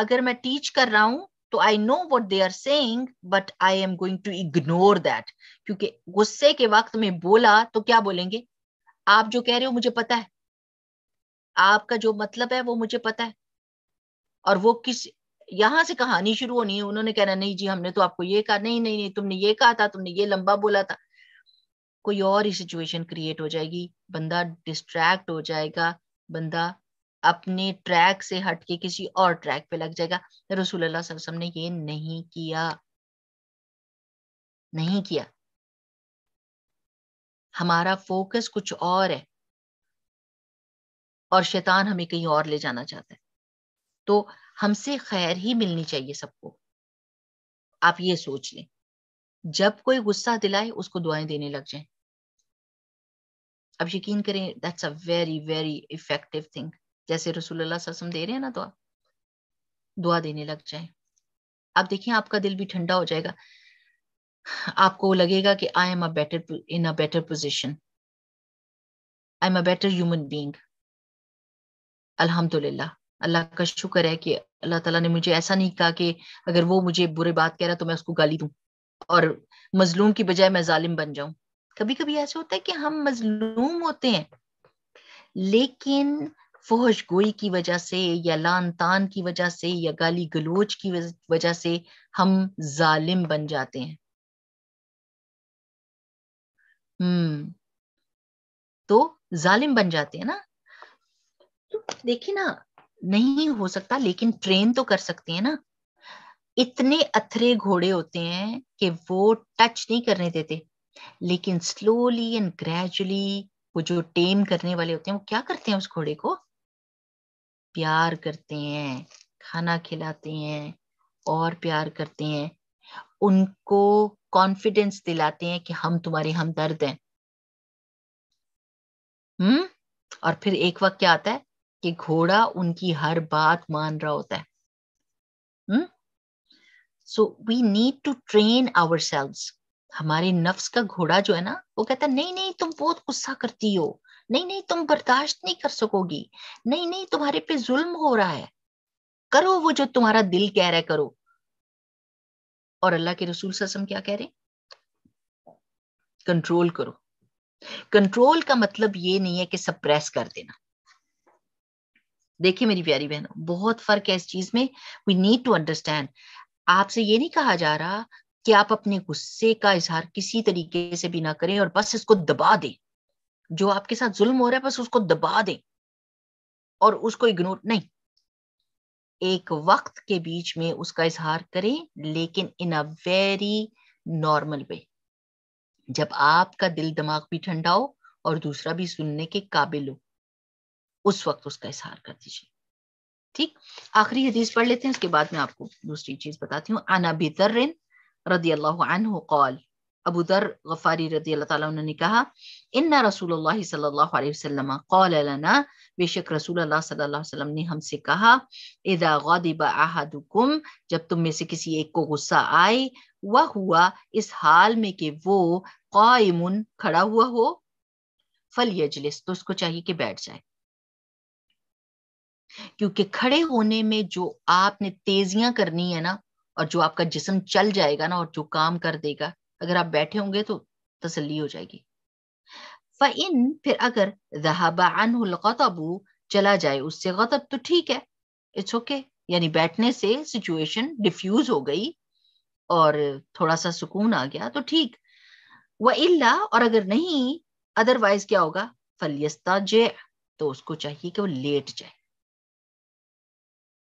अगर मैं टीच कर रहा हूं तो I know what they are saying but I am going to ignore that क्योंकि गुस्से के वक्त में बोला तो क्या बोलेंगे आप जो कह रहे हो मुझे पता है आपका जो मतलब है वो मुझे पता है और वो किस यहां से कहानी शुरू होनी है उन्होंने कहना नहीं जी हमने तो आपको ये कहा नहीं नहीं नहीं तुमने ये कहा था तुमने ये लंबा बोला था कोई और ही सिचुएशन क्रिएट हो जाएगी बंदा डिस्ट्रैक्ट हो जाएगा बंदा अपने ट्रैक से हट के किसी और ट्रैक पे लग जाएगा रसूल वसल्लम ने ये नहीं किया नहीं किया हमारा फोकस कुछ और है और शैतान हमें कहीं और ले जाना चाहता है तो हमसे खैर ही मिलनी चाहिए सबको आप ये सोच लें जब कोई गुस्सा दिलाए उसको दुआएं देने लग जाए अब यकीन करें that's a very very effective thing जैसे रसूलुल्लाह वसल्लम दे रहे हैं ना दुआ दुआ देने लग जाए आप देखिए आपका दिल भी ठंडा हो जाएगा आपको लगेगा कि I am a better in a better position I am a better human being अल्हम्दुलिल्लाह अल्लाह का शुक्र है कि अल्लाह ताला ने मुझे ऐसा नहीं कहा कि अगर वो मुझे बुरे बात कह रहा तो मैं उसको गाली दूं और मजलूम की बजाय मैं जालिम बन जाऊं कभी कभी ऐसा होता है कि हम मजलूम होते हैं लेकिन फोहश गोई की वजह से या लान तान की वजह से या गाली गलोच की वजह से हम जालिम बन जाते हैं हम्म तो जालिम बन जाते हैं ना देखिए ना नहीं हो सकता लेकिन ट्रेन तो कर सकते हैं ना इतने अथरे घोड़े होते हैं कि वो टच नहीं करने देते लेकिन स्लोली एंड ग्रेजुअली वो जो टेम करने वाले होते हैं वो क्या करते हैं उस घोड़े को प्यार करते हैं खाना खिलाते हैं और प्यार करते हैं उनको कॉन्फिडेंस दिलाते हैं कि हम तुम्हारे हम दर्द हैं हम्म और फिर एक वक्त क्या आता है कि घोड़ा उनकी हर बात मान रहा होता है so we need to train our selves हमारे नफ्स का घोड़ा जो है ना वो कहता है नहीं नहीं तुम बहुत गुस्सा करती हो नहीं नहीं तुम बर्दाश्त नहीं कर सकोगी नहीं नहीं तुम्हारे पे जुल्म हो रहा है करो वो जो तुम्हारा दिल कह रहा है करो और अल्लाह के रसूल ससम क्या कह रहे कंट्रोल करो कंट्रोल का मतलब ये नहीं है कि सप्रेस कर देना देखिए मेरी प्यारी बहनों बहुत फर्क है इस चीज में वी नीड टू अंडरस्टैंड आपसे ये नहीं कहा जा रहा कि आप अपने गुस्से का इजहार किसी तरीके से भी ना करें और बस इसको दबा दें जो आपके साथ जुल्म हो रहा है बस उसको दबा दें और उसको इग्नोर नहीं एक वक्त के बीच में उसका इजहार करें लेकिन इन अ वेरी नॉर्मल वे जब आपका दिल दिमाग भी ठंडा हो और दूसरा भी सुनने के काबिल हो उस वक्त उसका इजहार कर दीजिए ठीक आखिरी हदीस पढ़ लेते हैं उसके बाद में आपको दूसरी चीज बताती हूँ अना बितर रदी अल्लाह अनहु कौल अबू दर गफारी रदी अल्लाह ताला उन्होंने कहा इन्ना रसूल अल्लाह सल्लल्लाहु अलैहि वसल्लम कौल लना बेशक रसूल अल्लाह सल्लल्लाहु अलैहि वसल्लम ने हमसे कहा इदा गादिबा अहादुकुम जब तुम में से किसी एक को गुस्सा आए वह हुआ इस हाल में कि वो कायमुन खड़ा हुआ हो फल यजलिस तो उसको चाहिए कि बैठ जाए क्योंकि खड़े होने में जो आपने तेजियां करनी है ना और जो आपका जिसम चल जाएगा ना और जो काम कर देगा अगर आप बैठे होंगे तो तसली हो जाएगी फ़इन फिर अगर जहाबाबू चला जाए उससे गतब तो ठीक है इट्स ओके okay. यानी बैठने से सिचुएशन डिफ्यूज हो गई और थोड़ा सा सुकून आ गया तो ठीक व इल्ला और अगर नहीं अदरवाइज क्या होगा फलियस्ता जे तो उसको चाहिए कि वो लेट जाए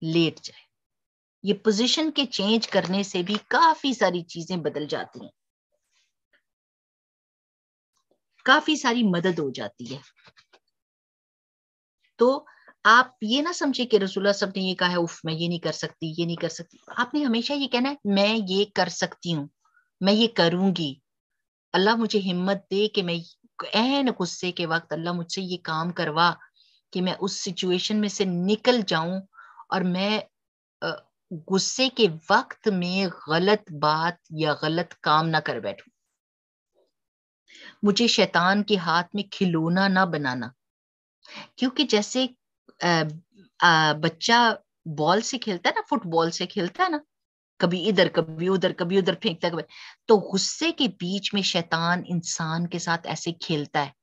लेट जाए ये पोजीशन के चेंज करने से भी काफी सारी चीजें बदल जाती हैं काफी सारी मदद हो जाती है तो आप ये ना समझे कि रसुल्ला सब ने ये कहा है उफ मैं ये नहीं कर सकती ये नहीं कर सकती आपने हमेशा ये कहना है मैं ये कर सकती हूँ मैं ये करूंगी अल्लाह मुझे हिम्मत दे कि मैं एन गुस्से के वक्त अल्लाह मुझसे ये काम करवा कि मैं उस सिचुएशन में से निकल जाऊं और मैं गुस्से के वक्त में गलत बात या गलत काम ना कर बैठू मुझे शैतान के हाथ में खिलौना ना बनाना क्योंकि जैसे आ, आ, बच्चा बॉल से खेलता है ना फुटबॉल से खेलता है ना कभी इधर कभी उधर कभी उधर फेंकता कभी तो गुस्से के बीच में शैतान इंसान के साथ ऐसे खेलता है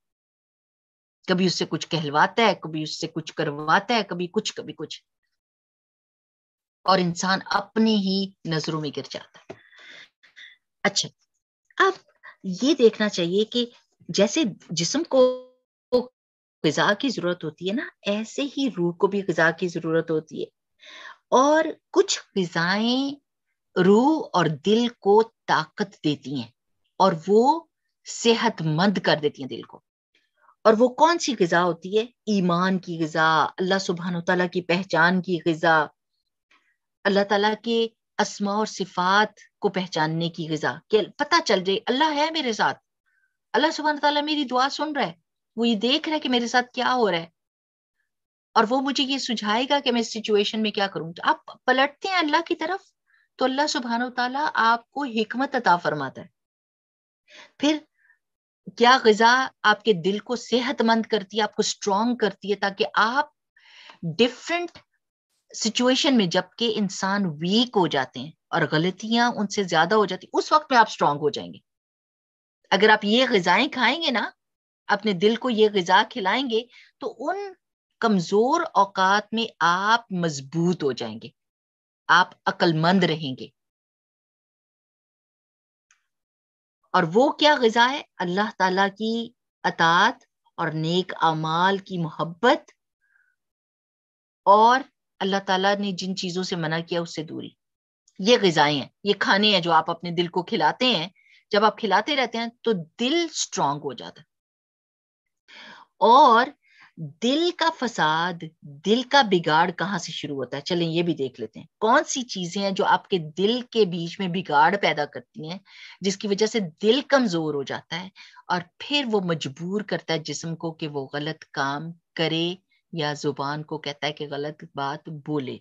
कभी उससे कुछ कहलवाता है कभी उससे कुछ करवाता है कभी कुछ कभी कुछ और इंसान अपनी ही नजरों में गिर जाता है अच्छा अब ये देखना चाहिए कि जैसे जिसम को गजा की जरूरत होती है ना ऐसे ही रूह को भी गजा की जरूरत होती है और कुछ गजाएं रूह और दिल को ताकत देती हैं और वो सेहतमंद कर देती हैं दिल को और वो कौन सी गजा होती है ईमान की गजा अल्लाह सुबहान तला की पहचान की गजा अल्लाह ताला के असमा और सिफात को पहचानने की गजा कि पता चल जाए अल्लाह है मेरे साथ अल्लाह सुबह तला मेरी दुआ सुन रहा है वो ये देख रहा है कि मेरे साथ क्या हो रहा है और वो मुझे ये सुझाएगा कि मैं इस सिचुएशन में क्या करूँ तो आप पलटते हैं अल्लाह की तरफ तो अल्लाह सुबहान तला आपको हिकमत अता फरमाता है फिर क्या गजा आपके दिल को सेहतमंद करती है आपको स्ट्रांग करती है ताकि आप डिफरेंट सिचुएशन में जबकि इंसान वीक हो जाते हैं और गलतियां उनसे ज्यादा हो जाती उस वक्त में आप स्ट्रांग हो जाएंगे अगर आप ये गजाएं खाएंगे ना अपने दिल को ये गजा खिलाएंगे तो उन कमजोर औकात में आप मजबूत हो जाएंगे आप अक्लमंद रहेंगे और वो क्या गजा है अल्लाह ताला की अतात और नेक अमाल की मोहब्बत और अल्लाह ताला ने जिन चीज़ों से मना किया उससे दूरी ये गजाएं हैं ये खाने हैं जो आप अपने दिल को खिलाते हैं जब आप खिलाते रहते हैं तो दिल स्ट्रांग हो जाता है और दिल का फसाद दिल का बिगाड़ कहाँ से शुरू होता है चलें ये भी देख लेते हैं कौन सी चीजें हैं जो आपके दिल के बीच में बिगाड़ पैदा करती हैं जिसकी वजह से दिल कमजोर हो जाता है और फिर वो मजबूर करता है जिस्म को कि वो गलत काम करे या जुबान को कहता है कि गलत बात बोले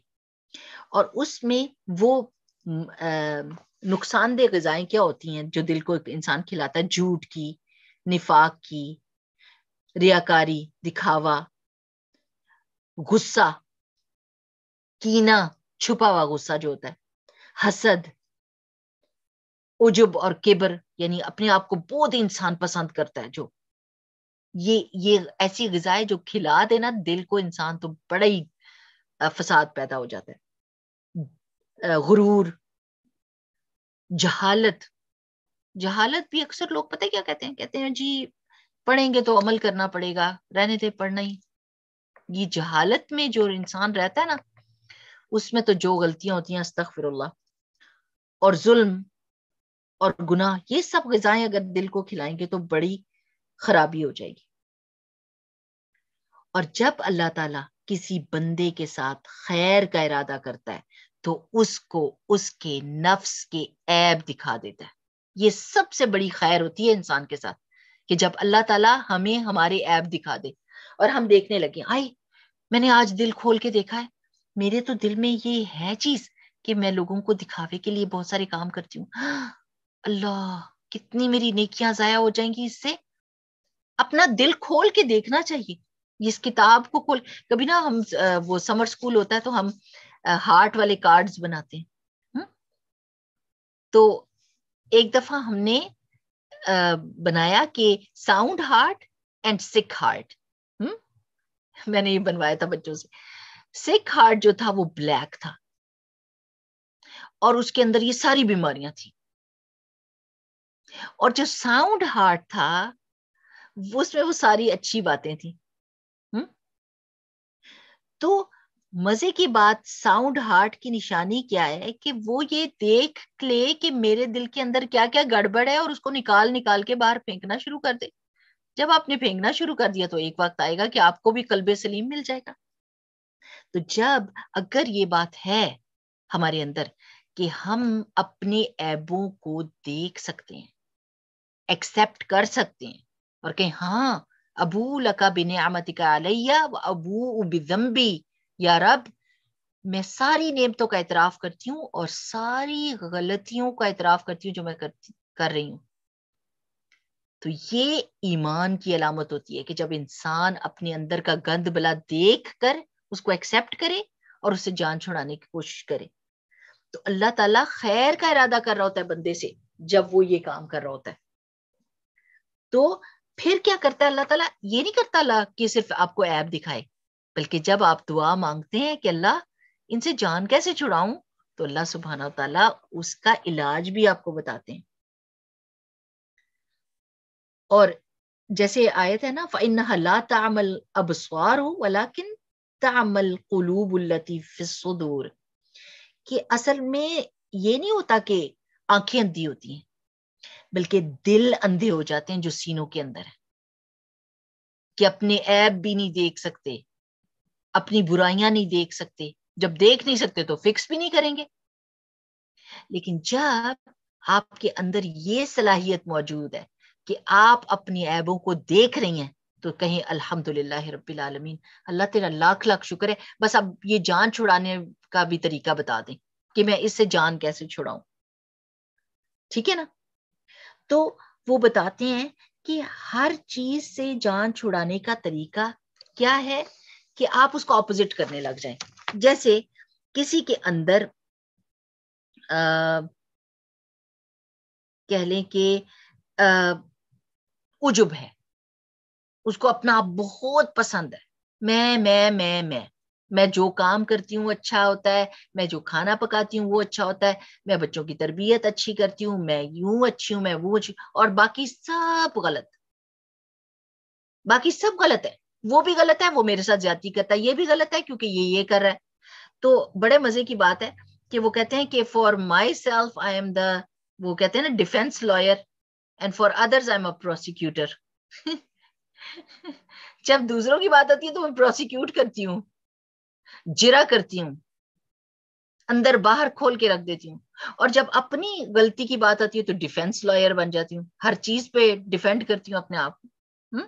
और उसमें वो नुकसानदेह गजाएं क्या होती हैं जो दिल को एक इंसान खिलाता है झूठ की निफाक की रियाकारी दिखावा गुस्सा कीना छुपा हुआ गुस्सा जो होता है हसद उजुब और किबर यानी अपने आप को बहुत इंसान पसंद करता है जो ये ये ऐसी गजाएं जो खिला देना दिल को इंसान तो बड़ा ही फसाद पैदा हो जाता है गुरूर जहालत जहालत भी अक्सर लोग पता है क्या कहते हैं कहते हैं जी पढ़ेंगे तो अमल करना पड़ेगा रहने थे पढ़ना ही ये जहालत में जो इंसान रहता है ना उसमें तो जो गलतियां होती हैं अस्तफिर और जुल्म और गुनाह ये सब गजाएं अगर दिल को खिलाएंगे तो बड़ी खराबी हो जाएगी और जब अल्लाह ताला किसी बंदे के साथ खैर का इरादा करता है तो उसको उसके नफ्स के ऐब दिखा देता है ये सबसे बड़ी खैर होती है इंसान के साथ कि जब अल्लाह ताला हमें हमारे ऐब दिखा दे और हम देखने लगे आई मैंने आज दिल खोल के देखा है मेरे तो दिल में ये है चीज कि मैं लोगों को दिखावे के लिए बहुत सारे काम करती हूँ अल्लाह कितनी मेरी नेकियां जाया हो जाएंगी इससे अपना दिल खोल के देखना चाहिए इस किताब को खोल कभी ना हम वो समर स्कूल होता है तो हम हार्ट वाले कार्ड्स बनाते हैं हम्म। तो एक दफा हमने बनाया कि sound heart and sick heart hmm. मैंने ये बनवाया था बच्चों से सिक हार्ट जो था वो ब्लैक था और उसके अंदर ये सारी बीमारियां थी और जो साउंड हार्ट था वो उसमें वो सारी अच्छी बातें थी हम्म तो मजे की बात साउंड हार्ट की निशानी क्या है कि वो ये देख ले कि मेरे दिल के अंदर क्या क्या गड़बड़ है और उसको निकाल निकाल के बाहर फेंकना शुरू कर दे जब आपने फेंकना शुरू कर दिया तो एक वक्त आएगा कि आपको भी कल्बे सलीम मिल जाएगा तो जब अगर ये बात है हमारे अंदर कि हम अपने ऐबों को देख सकते हैं एक्सेप्ट कर सकते हैं और कहें हाँ अबू लका बिन का अलैया व अबू बिजम्बी या रब मैं सारी नेमतों का इतराफ़ करती हूँ और सारी गलतियों का इतराफ़ करती हूँ जो मैं करती कर रही हूँ तो ये ईमान की अलामत होती है कि जब इंसान अपने अंदर का गंद बला देख कर उसको एक्सेप्ट करे और उससे जान छुड़ाने की कोशिश करे तो अल्लाह ताला खैर का इरादा कर रहा होता है बंदे से जब वो ये काम कर रहा होता है तो फिर क्या करता है अल्लाह ताला ये नहीं करता अल्लाह कि सिर्फ आपको ऐप दिखाए बल्कि जब आप दुआ मांगते हैं कि अल्लाह इनसे जान कैसे छुड़ाऊं तो अल्लाह सुबहाना तला उसका इलाज भी आपको बताते हैं और जैसे आयत है ना फ़िन तमल अब स्वार हो वलाकिन तमल कलूबुल्लती फिसदूर कि असल में ये नहीं होता कि आंखें अंधी होती हैं बल्कि दिल अंधे हो जाते हैं जो सीनों के अंदर है कि अपने ऐप भी नहीं देख सकते अपनी बुराइयां नहीं देख सकते जब देख नहीं सकते तो फिक्स भी नहीं करेंगे लेकिन जब आपके अंदर ये सलाहियत मौजूद है कि आप अपने ऐबों को देख रही हैं तो कहीं अल्हम्दुलिल्लाह रब्बिल आलमीन अल्लाह तेरा लाख लाख शुक्र है बस अब ये जान छुड़ाने का भी तरीका बता दें कि मैं इससे जान कैसे छुड़ाऊं ठीक है ना तो वो बताते हैं कि हर चीज से जान छुड़ाने का तरीका क्या है कि आप उसको ऑपोजिट करने लग जाएं जैसे किसी के अंदर आ, कह लें कि उजुब है उसको अपना आप बहुत पसंद है मैं मैं मैं मैं मैं जो काम करती हूँ अच्छा होता है मैं जो खाना पकाती हूँ वो अच्छा होता है मैं बच्चों की तरबियत अच्छी करती हूँ मैं यूं अच्छी हूं मैं वो अच्छी और बाकी सब गलत बाकी सब गलत है वो भी गलत है वो मेरे साथ ज्यादा करता है ये भी गलत है क्योंकि ये ये कर रहा है तो बड़े मजे की बात है कि वो कहते हैं कि for myself I am the वो कहते हैं ना defence lawyer and for others I am a prosecutor जब दूसरों की बात आती है तो मैं प्रोसिक्यूट करती हूँ जिरा करती हूँ अंदर बाहर खोल के रख देती हूँ और जब अपनी गलती की बात आती है तो डिफेंस लॉयर बन जाती हूँ हर चीज पे डिफेंड करती हूँ अपने आप हम्म?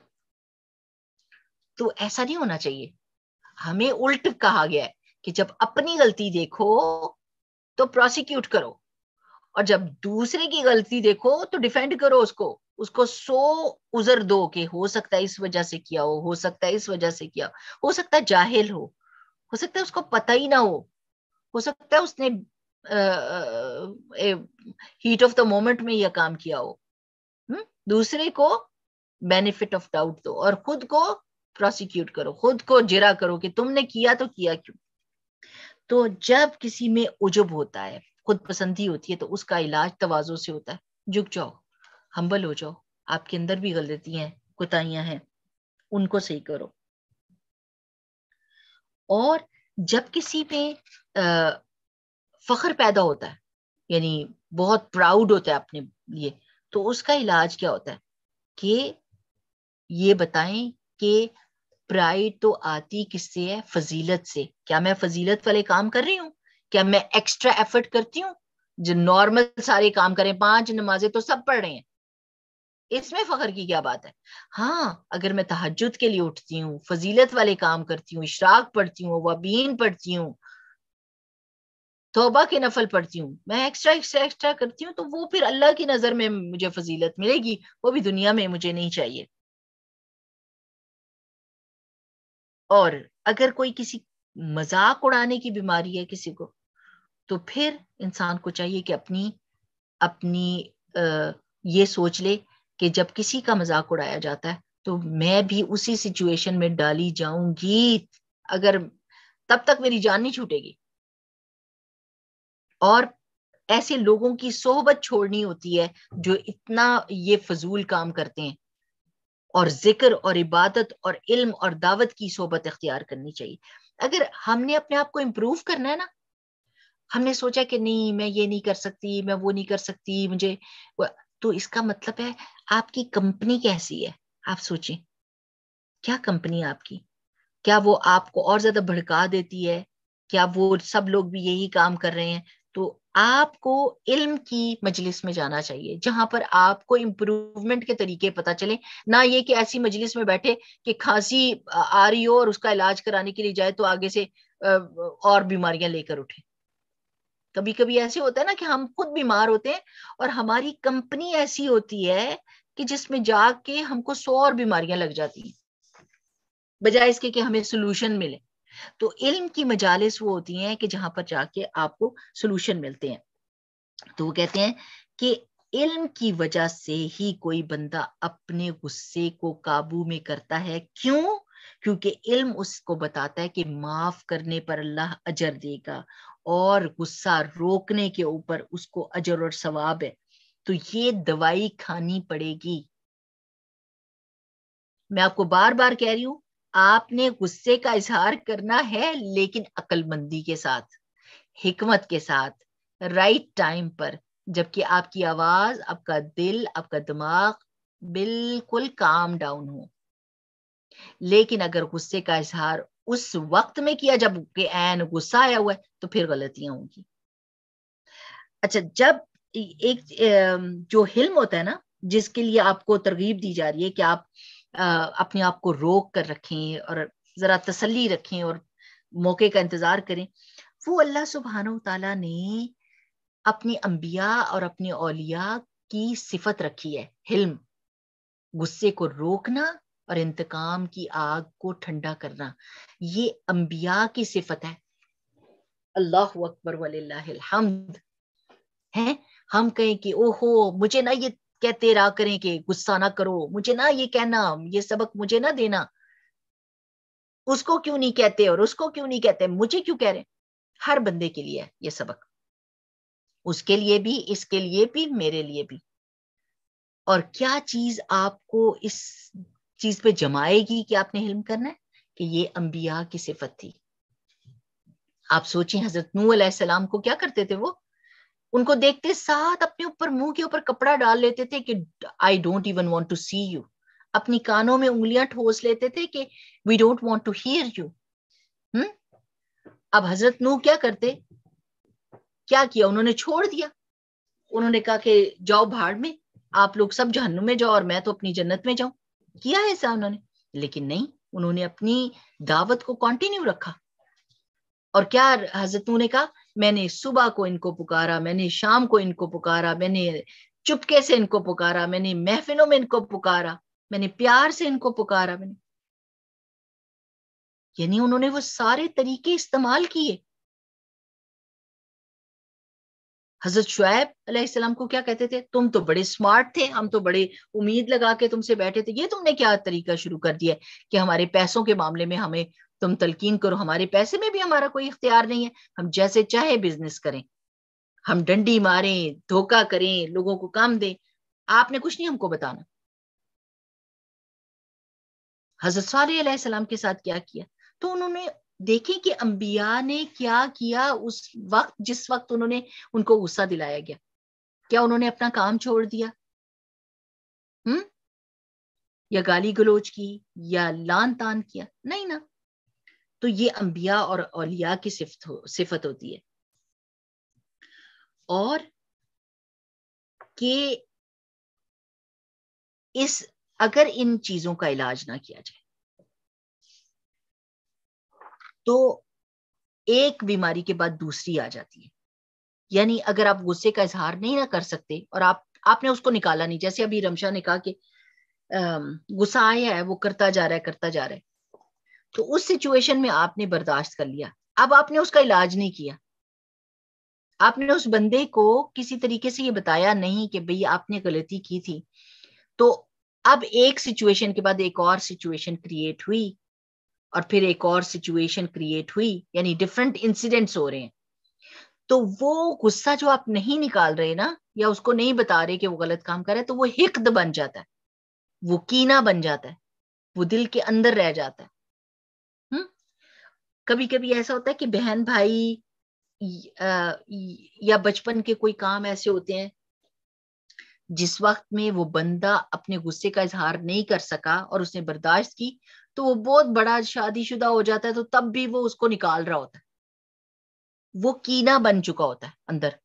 तो ऐसा नहीं होना चाहिए हमें उल्ट कहा गया है कि जब अपनी गलती देखो तो प्रोसिक्यूट करो और जब दूसरे की गलती देखो तो डिफेंड करो उसको उसको सो उजर दो कि हो सकता है इस वजह से किया हो हो सकता है इस वजह से किया हो सकता है जाहिल हो हो सकता है उसको पता ही ना हो हो सकता है उसने हीट ऑफ द मोमेंट में यह काम किया हो हुँ? हम्म? दूसरे को बेनिफिट ऑफ डाउट दो और खुद को प्रोसिक्यूट करो खुद को जिरा करो कि तुमने किया तो किया क्यों तो जब किसी में उजब होता है खुद पसंदी होती है तो उसका इलाज तवाजों से होता है झुक जाओ हम्बल हो जाओ आपके अंदर भी गलतियां हैं कोताहियां हैं उनको सही करो और जब किसी पे फख्र पैदा होता है यानी बहुत प्राउड होता है अपने लिए तो उसका इलाज क्या होता है कि ये बताएं कि प्राइड तो आती किससे है फजीलत से क्या मैं फजीलत वाले काम कर रही हूँ क्या मैं एक्स्ट्रा एफर्ट करती हूँ जो नॉर्मल सारे काम करें पांच नमाजें तो सब पढ़ रहे हैं इसमें फखर की क्या बात है हाँ अगर मैं तहजद के लिए उठती हूँ फजीलत वाले काम करती हूँ इशराक पढ़ती हूँ वबीन पढ़ती हूँ तोबा के नफल पढ़ती हूँ मैं एक्स्ट्रा एक्स्ट्रा एक्स्ट्रा करती हूँ तो वो फिर अल्लाह की नजर में मुझे फजीलत मिलेगी वो भी दुनिया में मुझे नहीं चाहिए और अगर कोई किसी मजाक उड़ाने की बीमारी है किसी को तो फिर इंसान को चाहिए कि अपनी अपनी आ, ये सोच ले कि जब किसी का मजाक उड़ाया जाता है तो मैं भी उसी सिचुएशन में डाली जाऊंगी अगर तब तक मेरी जान नहीं छूटेगी और ऐसे लोगों की सोहबत छोड़नी होती है जो इतना ये फजूल काम करते हैं और जिक्र और इबादत और इल्म और दावत की सोहबत इख्तियार करनी चाहिए अगर हमने अपने आप को इम्प्रूव करना है ना हमने सोचा कि नहीं मैं ये नहीं कर सकती मैं वो नहीं कर सकती मुझे तो इसका मतलब है आपकी कंपनी कैसी है आप सोचें क्या कंपनी आपकी क्या वो आपको और ज्यादा भड़का देती है क्या वो सब लोग भी यही काम कर रहे हैं तो आपको इल्म की मजलिस में जाना चाहिए जहां पर आपको इम्प्रूवमेंट के तरीके पता चले ना ये कि ऐसी मजलिस में बैठे कि खांसी आ रही हो और उसका इलाज कराने के लिए जाए तो आगे से और बीमारियां लेकर उठे कभी कभी ऐसे होता है ना कि हम खुद बीमार होते हैं और हमारी कंपनी ऐसी होती है कि जिसमें जाके हमको सौ और बीमारियां लग जाती हैं बजाय इसके कि हमें सोल्यूशन मिले तो इल्म की मजालिस वो होती हैं कि जहां पर जाके आपको सोल्यूशन मिलते हैं तो वो कहते हैं कि इल्म की वजह से ही कोई बंदा अपने गुस्से को काबू में करता है क्यों क्योंकि इल्म उसको बताता है कि माफ करने पर अल्लाह अजर देगा और गुस्सा रोकने के ऊपर उसको अजर और सवाब है तो ये दवाई खानी पड़ेगी मैं आपको बार बार कह रही हूं आपने गुस्से का इजहार करना है लेकिन अकलमंदी के साथ हिकमत के साथ राइट टाइम पर जबकि आपकी आवाज आपका दिल आपका दिमाग बिल्कुल काम डाउन हो लेकिन अगर गुस्से का इजहार उस वक्त में किया जब एन गुस्सा आया हुआ है तो फिर गलतियां होंगी अच्छा जब एक जो हिल्म होता है ना जिसके लिए आपको तरगीब दी जा रही है कि आप अपने आप को रोक कर रखें और जरा तसल्ली रखें और मौके का इंतजार करें वो अल्लाह सुबहान तला ने अपने अम्बिया और अपने औलिया की सिफत रखी है हिल्म गुस्से को रोकना और इंतकाम की आग को ठंडा करना ये अंबिया की सिफत है अल्लाह अकबर वल्हमद है हम कहें कि ओहो मुझे ना ये कहते रहा करें कि गुस्सा ना करो मुझे ना ये कहना ये सबक मुझे ना देना उसको क्यों नहीं कहते और उसको क्यों नहीं कहते मुझे क्यों कह रहे हर बंदे के लिए है ये सबक उसके लिए भी इसके लिए भी मेरे लिए भी और क्या चीज आपको इस चीज पे जमाएगी कि आपने हिल्म करना है कि ये अंबिया की सिफत थी आप सोचिए हजरत नू सलाम को क्या करते थे वो उनको देखते साथ अपने ऊपर मुंह के ऊपर कपड़ा डाल लेते थे कि I don't even want to see you अपनी कानों में उंगलियां ठोस लेते थे कि we don't want to hear you hmm अब हजरत नू क्या करते क्या किया उन्होंने छोड़ दिया उन्होंने कहा कि जाओ भाड़ में आप लोग सब जहन्नुम में जाओ और मैं तो अपनी जन्नत में जाऊं किया है ऐसा उन्होंने लेकिन नहीं उन्होंने अपनी दावत को कंटिन्यू रखा और क्या हजरत ने कहा मैंने सुबह को इनको पुकारा मैंने शाम को इनको पुकारा मैंने चुपके से इनको पुकारा मैंने महफिलों में इनको पुकारा मैंने प्यार से इनको पुकारा मैंने यानी उन्होंने वो सारे तरीके इस्तेमाल किए हजरत शुएब अलैहिस्सलाम को क्या कहते थे तुम तो बड़े स्मार्ट थे हम तो बड़े उम्मीद लगा के तुमसे बैठे थे ये तुमने क्या तरीका शुरू कर दिया कि हमारे पैसों के मामले में हमें तुम तलकीन करो हमारे पैसे में भी हमारा कोई इख्तियार नहीं है हम जैसे चाहे बिजनेस करें हम डंडी मारें धोखा करें लोगों को काम दें आपने कुछ नहीं हमको बताना हजरत साल के साथ क्या किया तो उन्होंने देखें कि अंबिया ने क्या किया उस वक्त जिस वक्त उन्होंने उनको गुस्सा दिलाया गया क्या उन्होंने अपना काम छोड़ दिया हम्म या गाली गलोच की या लान तान किया नहीं ना तो ये अंबिया और औलिया की सिफत हो, सिफत होती है और के इस अगर इन चीजों का इलाज ना किया जाए तो एक बीमारी के बाद दूसरी आ जाती है यानी अगर आप गुस्से का इजहार नहीं ना कर सकते और आप आपने उसको निकाला नहीं जैसे अभी रमशा ने कहा कि गुस्सा आया है वो करता जा रहा है करता जा रहा है तो उस सिचुएशन में आपने बर्दाश्त कर लिया अब आपने उसका इलाज नहीं किया आपने उस बंदे को किसी तरीके से ये बताया नहीं कि भई आपने गलती की थी तो अब एक सिचुएशन के बाद एक और सिचुएशन क्रिएट हुई और फिर एक और सिचुएशन क्रिएट हुई यानी डिफरेंट इंसिडेंट्स हो रहे हैं तो वो गुस्सा जो आप नहीं निकाल रहे ना या उसको नहीं बता रहे कि वो गलत काम कर रहा है तो वो हिकद बन जाता है वो कीना बन जाता है वो दिल के अंदर रह जाता है हम्म? कभी कभी ऐसा होता है कि बहन भाई या बचपन के कोई काम ऐसे होते हैं जिस वक्त में वो बंदा अपने गुस्से का इजहार नहीं कर सका और उसने बर्दाश्त की तो वो बहुत बड़ा शादीशुदा हो जाता है तो तब भी वो उसको निकाल रहा होता है वो कीना बन चुका होता है अंदर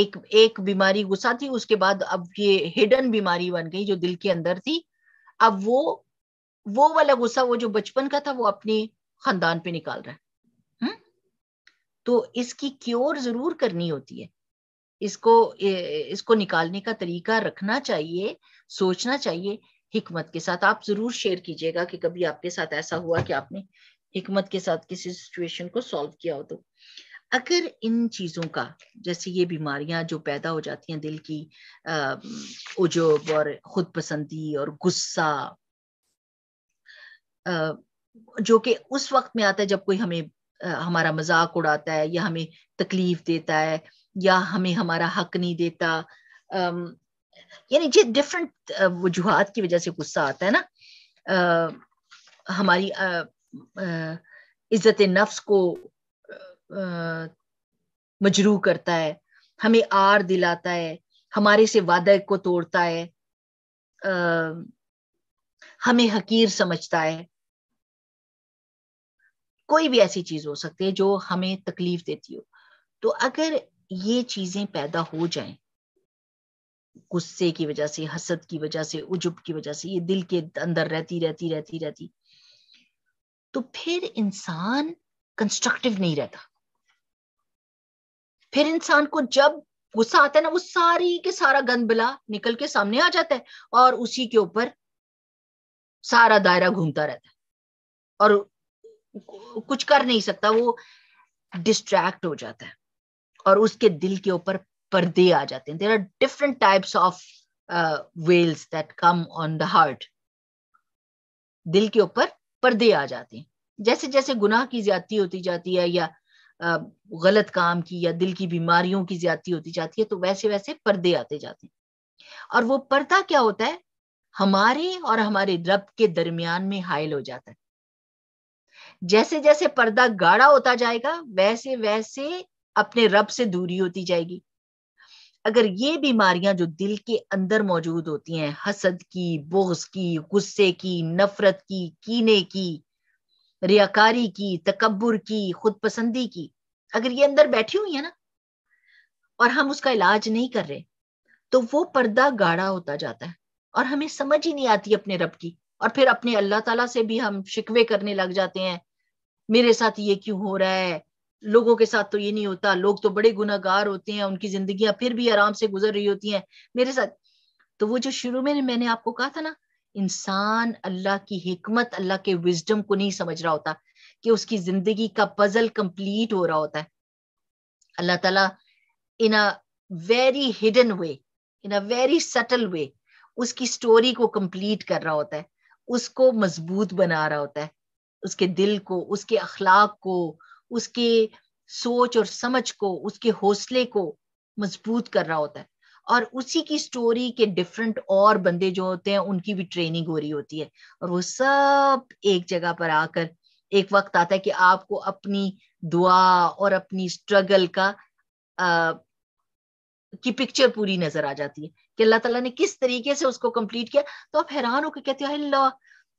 एक एक बीमारी गुस्सा थी उसके बाद अब ये हिडन बीमारी बन गई जो दिल के अंदर थी अब वो वो वाला गुस्सा वो जो बचपन का था वो अपने खानदान पे निकाल रहा है हुँ? हम्म? तो इसकी क्योर जरूर करनी होती है इसको इसको निकालने का तरीका रखना चाहिए सोचना चाहिए हिकमत के साथ आप जरूर शेयर कीजिएगा कि कभी आपके साथ ऐसा हुआ कि आपने हिकमत के साथ किसी सिचुएशन को सॉल्व किया हो तो अगर इन चीज़ों का जैसे ये बीमारियां जो पैदा हो जाती हैं दिल की उजोब और खुद पसंदी और गुस्सा जो कि उस वक्त में आता है जब कोई हमें हमारा मजाक उड़ाता है या हमें तकलीफ देता है या हमें हमारा हक नहीं देता यानी ये डिफरेंट वजूहत की वजह से गुस्सा आता है ना आ, हमारी इज्जत नफ्स को मजरू करता है हमें आर दिलाता है हमारे से वादे को तोड़ता है आ, हमें हकीर समझता है कोई भी ऐसी चीज हो सकती है जो हमें तकलीफ देती हो तो अगर ये चीजें पैदा हो जाएं गुस्से की वजह से हसद की वजह से उजुब की वजह से ये दिल के अंदर रहती रहती रहती रहती तो फिर इंसान कंस्ट्रक्टिव नहीं रहता फिर इंसान को जब गुस्सा आता है ना वो सारी के सारा गंद बिला निकल के सामने आ जाता है और उसी के ऊपर सारा दायरा घूमता रहता है और कुछ कर नहीं सकता वो डिस्ट्रैक्ट हो जाता है और उसके दिल के ऊपर पर्दे आ जाते हैं there are different types of veils that come on the heart दिल के ऊपर पर्दे आ जाते हैं जैसे जैसे गुनाह की ज्यादती होती जाती है या uh, गलत काम की या दिल की बीमारियों की ज्यादती होती जाती है तो वैसे वैसे पर्दे आते जाते हैं और वो पर्दा क्या होता है हमारे और हमारे रब के दरमियान में हायल हो जाता है जैसे जैसे पर्दा गाढ़ा होता जाएगा वैसे वैसे अपने रब से दूरी होती जाएगी अगर ये बीमारियां जो दिल के अंदर मौजूद होती हैं हसद की बोझ की गुस्से की नफरत की कीने की रियाकारी की तकबर की खुद पसंदी की अगर ये अंदर बैठी हुई है ना और हम उसका इलाज नहीं कर रहे तो वो पर्दा गाढ़ा होता जाता है और हमें समझ ही नहीं आती अपने रब की और फिर अपने अल्लाह ताला से भी हम शिकवे करने लग जाते हैं मेरे साथ ये क्यों हो रहा है लोगों के साथ तो ये नहीं होता लोग तो बड़े गुनागार होते हैं उनकी जिंदगी फिर भी आराम से गुजर रही होती हैं मेरे साथ तो वो जो शुरू में मैंने आपको कहा था ना इंसान अल्लाह की हिकमत अल्लाह के विजडम को नहीं समझ रहा होता कि उसकी जिंदगी का पजल कंप्लीट हो रहा होता है अल्लाह ताला in a very hidden way in a very subtle way उसकी स्टोरी को कंप्लीट कर रहा होता है उसको मजबूत बना रहा होता है उसके दिल को उसके अखलाक को उसके सोच और समझ को उसके हौसले को मजबूत कर रहा होता है और उसी की स्टोरी के डिफरेंट और बंदे जो होते हैं उनकी भी ट्रेनिंग हो रही होती है और वो सब एक जगह पर आकर एक वक्त आता है कि आपको अपनी दुआ और अपनी स्ट्रगल का आ, की पिक्चर पूरी नजर आ जाती है कि अल्लाह ताला ने किस तरीके से उसको कंप्लीट किया तो आप हैरान होकर कहते हो अल्लाह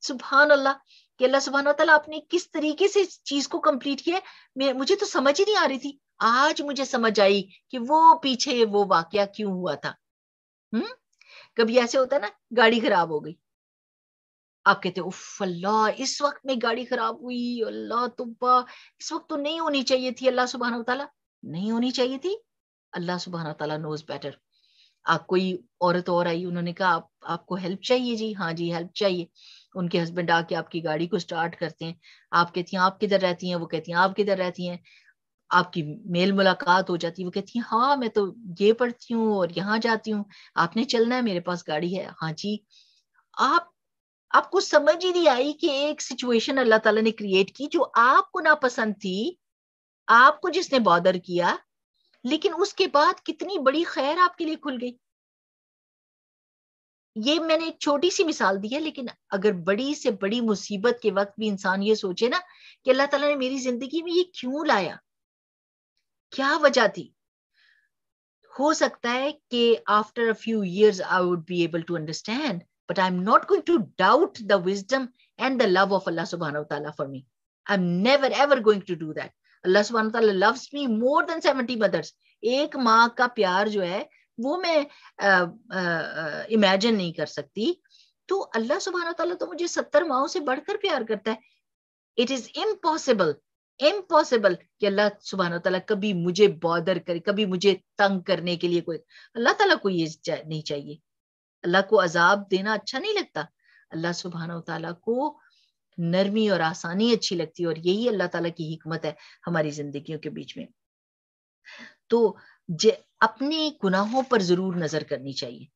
सुबहान अल्लाह कि अल्लाह सुबहाना तला आपने किस तरीके से चीज को कंप्लीट किया मुझे तो समझ ही नहीं आ रही थी आज मुझे समझ आई कि वो पीछे वो वाक्य क्यों हुआ था हम्म कभी ऐसे होता है ना गाड़ी खराब हो गई आप कहते उफ अल्लाह इस वक्त में गाड़ी खराब हुई अल्लाह तुब्बा इस वक्त तो नहीं होनी चाहिए थी अल्लाह सुबहाना तला नहीं होनी चाहिए थी अल्लाह सुबहाना तला नोज बेटर आप कोई औरत और आई उन्होंने कहा आप आपको हेल्प चाहिए जी हाँ जी हेल्प चाहिए उनके हस्बैंड आके आपकी गाड़ी को स्टार्ट करते हैं आप कहती हैं आप किधर रहती हैं वो कहती हैं आप किधर रहती हैं आपकी मेल मुलाकात हो जाती है वो कहती है हाँ मैं तो ये पढ़ती हूँ और यहाँ जाती हूँ आपने चलना है मेरे पास गाड़ी है हाँ जी आप आपको समझ ही नहीं आई कि एक सिचुएशन अल्लाह ताला ने क्रिएट की जो आपको नापसंद थी आपको जिसने बॉदर किया लेकिन उसके बाद कितनी बड़ी खैर आपके लिए खुल गई ये मैंने एक छोटी सी मिसाल दी है लेकिन अगर बड़ी से बड़ी मुसीबत के वक्त भी इंसान ये सोचे ना कि अल्लाह ताला ने मेरी जिंदगी में ये क्यों लाया क्या वजह थी हो सकता है कि after a few years I would be able to understand but I am not going to doubt the wisdom and the love of Allah सुबहान तला for me I am never ever going to do that Allah सुबहान loves me more than seventy mothers एक माँ का प्यार जो है वो मैं इमेजिन नहीं कर सकती तो अल्लाह सुबहाना तला तो मुझे सत्तर माओ से बढ़कर प्यार करता है इट इज इम्पॉसिबल इम्पॉसिबल कि अल्लाह सुबहाना तला कभी मुझे बॉदर करे कभी मुझे तंग करने के लिए कोई अल्लाह तला को ये नहीं चाहिए अल्लाह को अजाब देना अच्छा नहीं लगता अल्लाह सुबहाना तला को नरमी और आसानी अच्छी लगती है और यही अल्लाह ताला की हिकमत है हमारी जिंदगियों के बीच में तो अपने गुनाहों पर जरूर नजर करनी चाहिए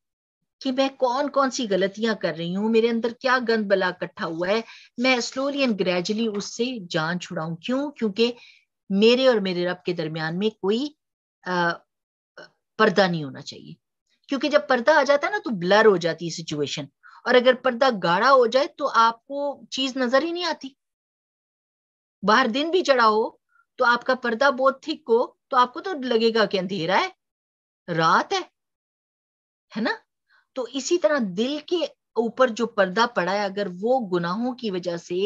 कि मैं कौन कौन सी गलतियां कर रही हूँ मेरे अंदर क्या गंद बला इकट्ठा हुआ है मैं स्लोली एंड ग्रेजुअली उससे जान छुड़ाऊं क्यों क्योंकि मेरे और मेरे रब के दरमियान में कोई आ, पर्दा नहीं होना चाहिए क्योंकि जब पर्दा आ जाता है ना तो ब्लर हो जाती है सिचुएशन और अगर पर्दा गाढ़ा हो जाए तो आपको चीज नजर ही नहीं आती बाहर दिन भी चढ़ा हो तो आपका पर्दा बहुत थिक हो तो आपको तो लगेगा कि अंधेरा है रात है है ना तो इसी तरह दिल के ऊपर जो पर्दा पड़ा है अगर वो गुनाहों की वजह से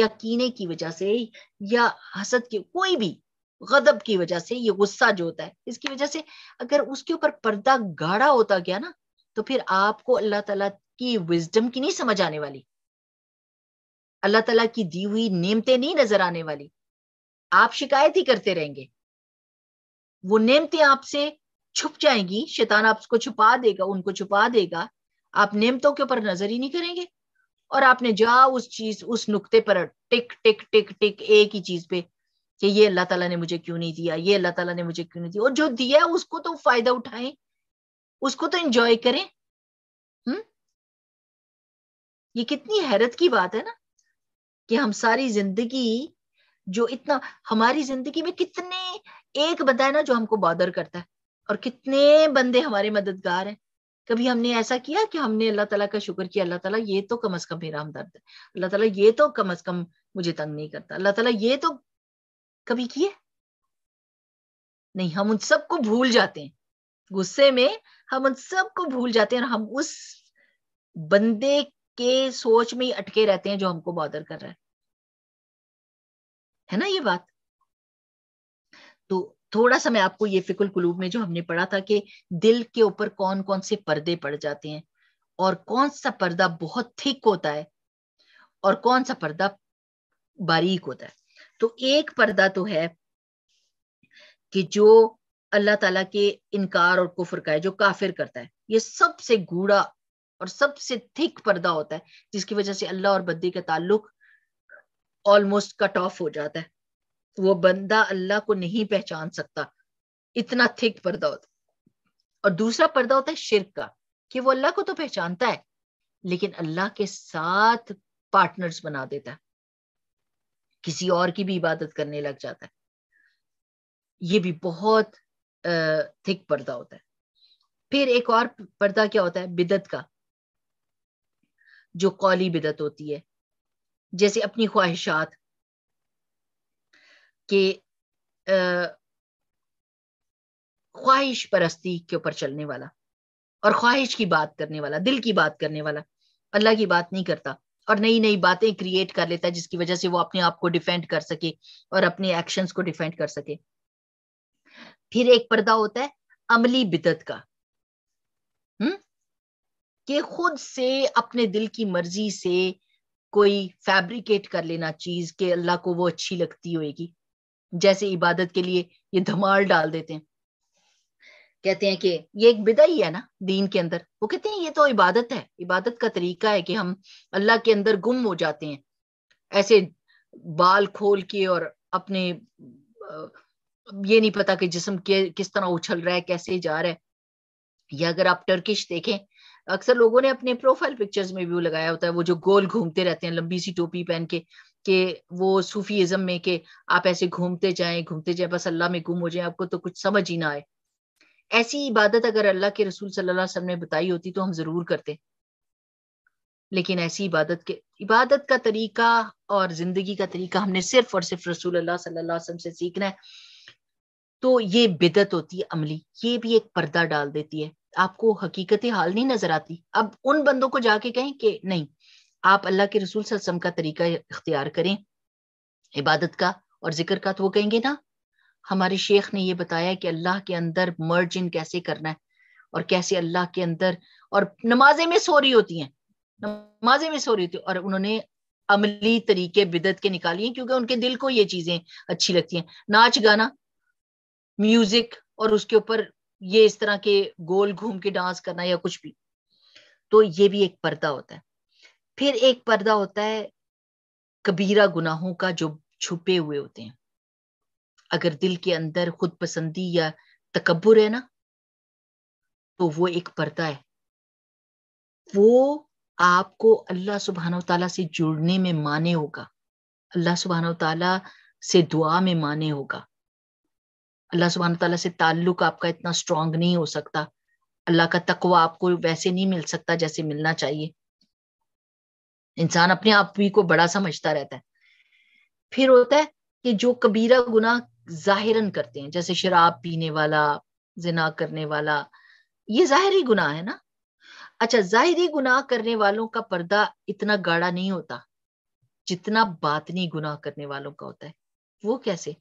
या कीने की वजह से या हसद की कोई भी गदब की वजह से ये गुस्सा जो होता है इसकी वजह से अगर उसके ऊपर पर्दा गाढ़ा होता गया ना तो फिर आपको अल्लाह तला की विजडम की नहीं समझ आने वाली अल्लाह तला की दी हुई नियमतें नहीं नजर आने वाली आप शिकायत ही करते रहेंगे वो नेमतें आपसे छुप जाएंगी शैतान आपको छुपा देगा उनको छुपा देगा आप नेमतों के ऊपर नजर ही नहीं करेंगे और आपने जा उस चीज उस नुक्ते पर टिक टिक टिक टिक एक ही चीज पे कि ये अल्लाह ताला ने मुझे क्यों नहीं दिया ये अल्लाह ताला ने मुझे क्यों नहीं दिया और जो दिया है उसको तो फायदा उठाएं उसको तो इंजॉय करें हम्म ये कितनी हैरत की बात है ना कि हम सारी जिंदगी जो इतना हमारी जिंदगी में कितने एक बंदा है ना जो हमको बॉदर करता है और कितने बंदे हमारे मददगार हैं कभी हमने ऐसा किया कि हमने अल्लाह तला का शुक्र किया अल्लाह तला ये तो कम अज कम मेरा हमदर्द है अल्लाह तला ये तो कम अज कम मुझे तंग नहीं करता अल्लाह तला ये तो कभी किए नहीं हम उन सबको भूल जाते हैं गुस्से में हम उन सबको भूल जाते हैं और हम उस बंदे के सोच में ही अटके रहते हैं जो हमको बॉदर कर रहा है है ना ये बात तो थोड़ा सा मैं आपको ये फिकुल कुलूब में जो हमने पढ़ा था कि दिल के ऊपर कौन कौन से पर्दे पड़ जाते हैं और कौन सा पर्दा बहुत थिक होता है और कौन सा पर्दा बारीक होता है तो एक पर्दा तो है कि जो अल्लाह ताला के इनकार और कुफर का है जो काफिर करता है ये सबसे गूढ़ा और सबसे थिक पर्दा होता है जिसकी वजह से अल्लाह और बद्दी का ताल्लुक ऑलमोस्ट कट ऑफ हो जाता है वो बंदा अल्लाह को नहीं पहचान सकता इतना थिक पर्दा होता और दूसरा पर्दा होता है शिरक का कि वो अल्लाह को तो पहचानता है लेकिन अल्लाह के साथ पार्टनर्स बना देता है किसी और की भी इबादत करने लग जाता है ये भी बहुत थिक पर्दा होता है फिर एक और पर्दा क्या होता है बिदत का जो कौली बिदत होती है जैसे अपनी ख्वाहिशात कि ख्वाहिश परस्ती के ऊपर चलने वाला और ख्वाहिश की बात करने वाला दिल की बात करने वाला अल्लाह की बात नहीं करता और नई नई बातें क्रिएट कर लेता है जिसकी वजह से वो अपने आप को डिफेंड कर सके और अपने एक्शंस को डिफेंड कर सके फिर एक पर्दा होता है अमली बिदत का हम्म कि खुद से अपने दिल की मर्जी से कोई फैब्रिकेट कर लेना चीज के अल्लाह को वो अच्छी लगती होगी जैसे इबादत के लिए ये धमाल डाल देते हैं कहते हैं कि ये एक बिदा ही है ना दीन के अंदर वो कहते हैं ये तो इबादत है इबादत का तरीका है कि हम अल्लाह के अंदर गुम हो जाते हैं ऐसे बाल खोल के और अपने ये नहीं पता कि जिसम के किस तरह उछल रहा है कैसे जा रहा है या अगर आप टर्किश देखें अक्सर लोगों ने अपने प्रोफाइल पिक्चर्स में व्यू लगाया होता है वो जो गोल घूमते रहते हैं लंबी सी टोपी पहन के कि वो सूफीज़म में कि आप ऐसे घूमते जाएं घूमते जाएं बस अल्लाह में गुम हो जाए आपको तो कुछ समझ ही ना आए ऐसी इबादत अगर अल्लाह के रसूल सल्लल्लाहु अलैहि वसल्लम ने बताई होती तो हम जरूर करते लेकिन ऐसी इबादत के इबादत का तरीका और जिंदगी का तरीका हमने सिर्फ और सिर्फ रसूल अल्लाह सल्लल्लाहु अलैहि वसल्लम से सीखना है तो ये बिदत होती है अमली ये भी एक पर्दा डाल देती है आपको हकीकत हाल नहीं नजर आती अब उन बंदों को जाके कहें कि नहीं आप अल्लाह के रसूल सल्लम का तरीका इख्तियार करें इबादत का और जिक्र का तो वो कहेंगे ना हमारे शेख ने ये बताया कि अल्लाह के अंदर मर्जिन कैसे करना है और कैसे अल्लाह के अंदर और नमाजें में सो रही होती हैं नमाजें में सो रही होती है और उन्होंने अमली तरीके बिदत के निकाली हैं क्योंकि उनके दिल को ये चीजें अच्छी लगती हैं नाच गाना म्यूजिक और उसके ऊपर ये इस तरह के गोल घूम के डांस करना या कुछ भी तो ये भी एक पर्दा होता है फिर एक पर्दा होता है कबीरा गुनाहों का जो छुपे हुए होते हैं अगर दिल के अंदर खुद पसंदी या तकबर है ना तो वो एक पर्दा है वो आपको अल्लाह सुबहान तला से जुड़ने में माने होगा अल्लाह सुबहान तला से दुआ में माने होगा अल्लाह सुबहान तला से ताल्लुक आपका इतना स्ट्रांग नहीं हो सकता अल्लाह का तकवा आपको वैसे नहीं मिल सकता जैसे मिलना चाहिए इंसान अपने आप ही को बड़ा समझता रहता है फिर होता है कि जो कबीरा गुना जाहिरन करते हैं जैसे शराब पीने वाला जिना करने वाला ये जाहिरी गुनाह है ना अच्छा जाहिरी गुनाह करने वालों का पर्दा इतना गाढ़ा नहीं होता जितना बातनी गुनाह करने वालों का होता है वो कैसे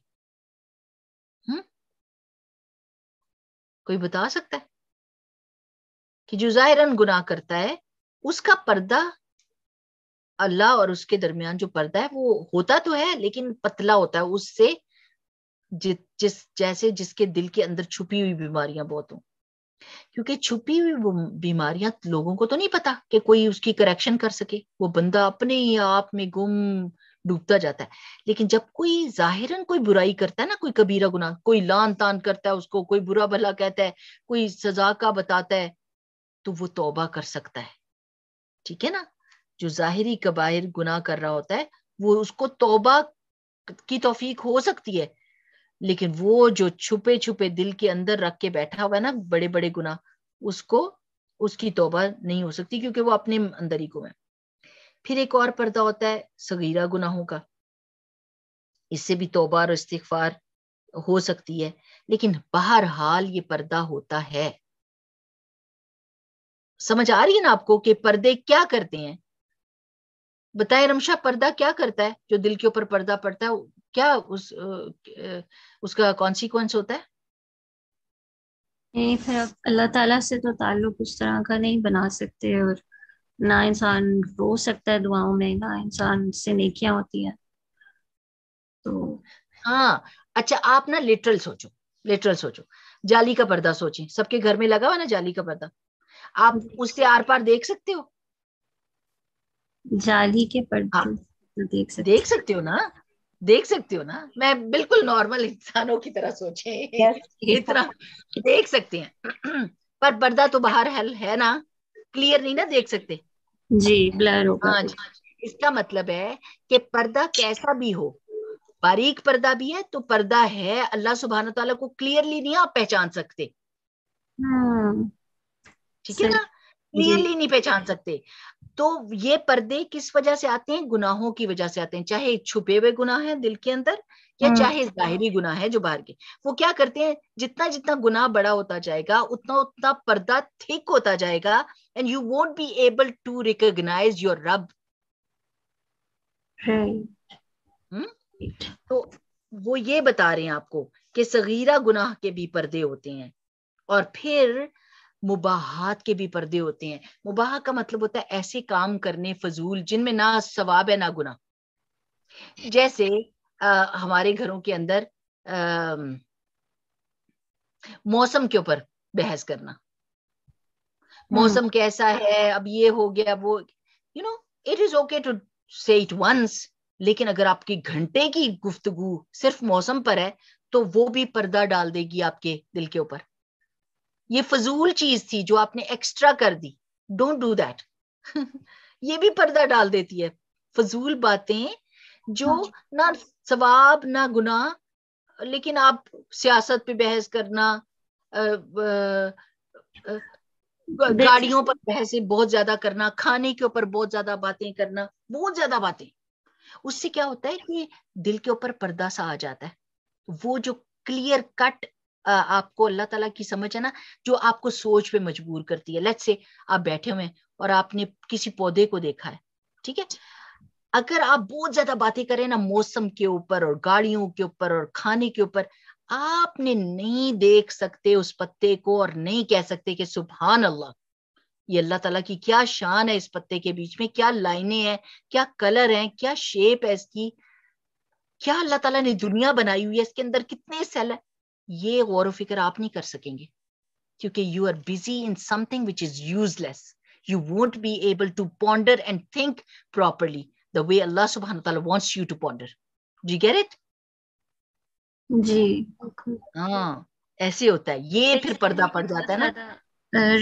हम्म कोई बता सकता है कि जो जाहिरन गुनाह करता है उसका पर्दा अल्लाह और उसके दरमियान जो पर्दा है वो होता तो है लेकिन पतला होता है उससे जि, जिस जैसे जिसके दिल के अंदर छुपी हुई बीमारियां बहुत हो क्योंकि छुपी हुई बीमारियां लोगों को तो नहीं पता कि कोई उसकी करेक्शन कर सके वो बंदा अपने ही आप में गुम डूबता जाता है लेकिन जब कोई जाहिरन कोई बुराई करता है ना कोई कबीरा गुना कोई लान तान करता है उसको कोई बुरा भला कहता है कोई सजा का बताता है तो वो तौबा कर सकता है ठीक है ना जो जाहिरी कबायर गुना कर रहा होता है वो उसको तोबा की तोफीक हो सकती है लेकिन वो जो छुपे छुपे दिल के अंदर रख के बैठा हुआ है ना बड़े बड़े गुना उसको उसकी तोबा नहीं हो सकती क्योंकि वो अपने अंदर ही गुम है फिर एक और पर्दा होता है सगीरा गुनाहों का इससे भी तोबा और इस्तार हो सकती है लेकिन बहरहाल ये पर्दा होता है समझ आ रही है ना आपको कि पर्दे क्या करते हैं बताए रमशा पर्दा क्या करता है जो दिल के ऊपर पर्दा पड़ता है क्या उस उसका कॉन्सिक्वेंस होता है नहीं फिर अल्लाह ताला से तो ताल्लुक उस तरह का नहीं बना सकते और ना इंसान रो सकता है दुआओं में ना इंसान से नेकियां होती है तो हाँ अच्छा आप ना लिटरल सोचो लिटरल सोचो जाली का पर्दा सोचें सबके घर में लगा हुआ ना जाली का पर्दा आप उससे आर पार देख सकते हो जाली के पर्दे हाँ, तो देख सकते देख सकते हो ना देख सकते हो ना मैं बिल्कुल नॉर्मल इंसानों की तरह सोचे इतना देख सकते हैं पर पर्दा तो बाहर हल है ना क्लियर नहीं ना देख सकते जी ब्लर हाँ, हाँ जी इसका मतलब है कि पर्दा कैसा भी हो बारीक पर्दा भी है तो पर्दा है अल्लाह सुबहान तला को क्लियरली नहीं आप पहचान सकते हाँ। ठीक है ना क्लियरली नहीं पहचान सकते तो ये पर्दे किस वजह से आते हैं गुनाहों की वजह से आते हैं चाहे छुपे हुए गुनाह है दिल के अंदर या हम्म। चाहे जाहिरी गुनाह है जो बाहर के वो क्या करते हैं जितना जितना गुनाह बड़ा होता जाएगा उतना उतना पर्दा थिक होता जाएगा and you won't be able to recognise your रब तो वो ये बता रहे हैं आपको कि सगीरा गुनाह के भी पर्दे होते हैं और फिर मुबाहत के भी पर्दे होते हैं मुबाह का मतलब होता है ऐसे काम करने फजूल जिनमें ना सवाब है ना गुना जैसे आ, हमारे घरों के अंदर आ, मौसम के ऊपर बहस करना हम्म। मौसम कैसा है अब ये हो गया वो you know it is okay to say it once लेकिन अगर आपकी घंटे की गुफ्तगु सिर्फ मौसम पर है तो वो भी पर्दा डाल देगी आपके दिल के ऊपर ये फजूल चीज थी जो आपने एक्स्ट्रा कर दी डोंट डू दैट ये भी पर्दा डाल देती है फजूल बातें जो हाँ ना सवाब ना गुना लेकिन आप सियासत पे बहस करना गाड़ियों पर बहस बहुत ज्यादा करना खाने के ऊपर बहुत ज्यादा बातें करना बहुत ज्यादा बातें उससे क्या होता है कि दिल के ऊपर पर्दा सा आ जाता है वो जो क्लियर कट आपको अल्लाह ताला की समझ है ना जो आपको सोच पे मजबूर करती है लेट से आप बैठे हुए हैं और आपने किसी पौधे को देखा है ठीक है अगर आप बहुत ज्यादा बातें करें ना मौसम के ऊपर और गाड़ियों के ऊपर और खाने के ऊपर आपने नहीं देख सकते उस पत्ते को और नहीं कह सकते कि सुबहान अल्लाह ये अल्लाह ताला की क्या शान है इस पत्ते के बीच में क्या लाइने हैं क्या कलर है क्या शेप है इसकी क्या अल्लाह ताला ने दुनिया बनाई हुई है इसके अंदर कितने सेल है ये गौर फिक्र आप नहीं कर सकेंगे क्योंकि you are busy in something which is useless you won't be able to ponder and think properly the way Allah सुबहान तआला wants you to ponder do get it जी हाँ ऐसे होता है ये फिर पर्दा पड़ जाता है ना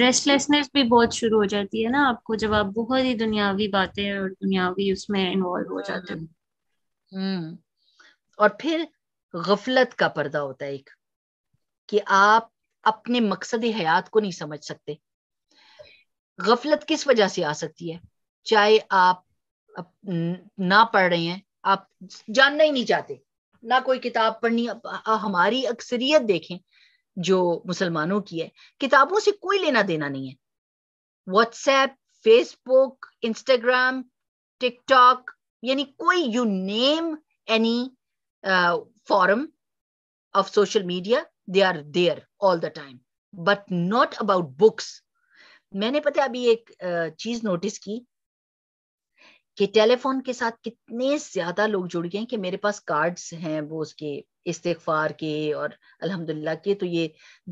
रेस्टलेसनेस भी बहुत शुरू हो जाती है ना आपको जब आप बहुत ही दुनियावी बातें और दुनियावी उसमें इन्वॉल्व हो जाते हैं हम्म।, हम्म और फिर गफलत का पर्दा होता है एक कि आप अपने मकसद हयात को नहीं समझ सकते गफलत किस वजह से आ सकती है चाहे आप ना पढ़ रहे हैं आप जानना ही नहीं चाहते ना कोई किताब पढ़नी हमारी अक्सरियत देखें जो मुसलमानों की है किताबों से कोई लेना देना नहीं है व्हाट्सएप फेसबुक इंस्टाग्राम टिकटॉक यानी कोई you name any forum of social media they are there all the time but not about books मैंने पता अभी एक चीज नोटिस की कि टेलीफोन के साथ कितने ज्यादा लोग जुड़ गए कि मेरे पास कार्ड्स हैं वो उसके इस्तेफार के और अल्हम्दुलिल्लाह के तो ये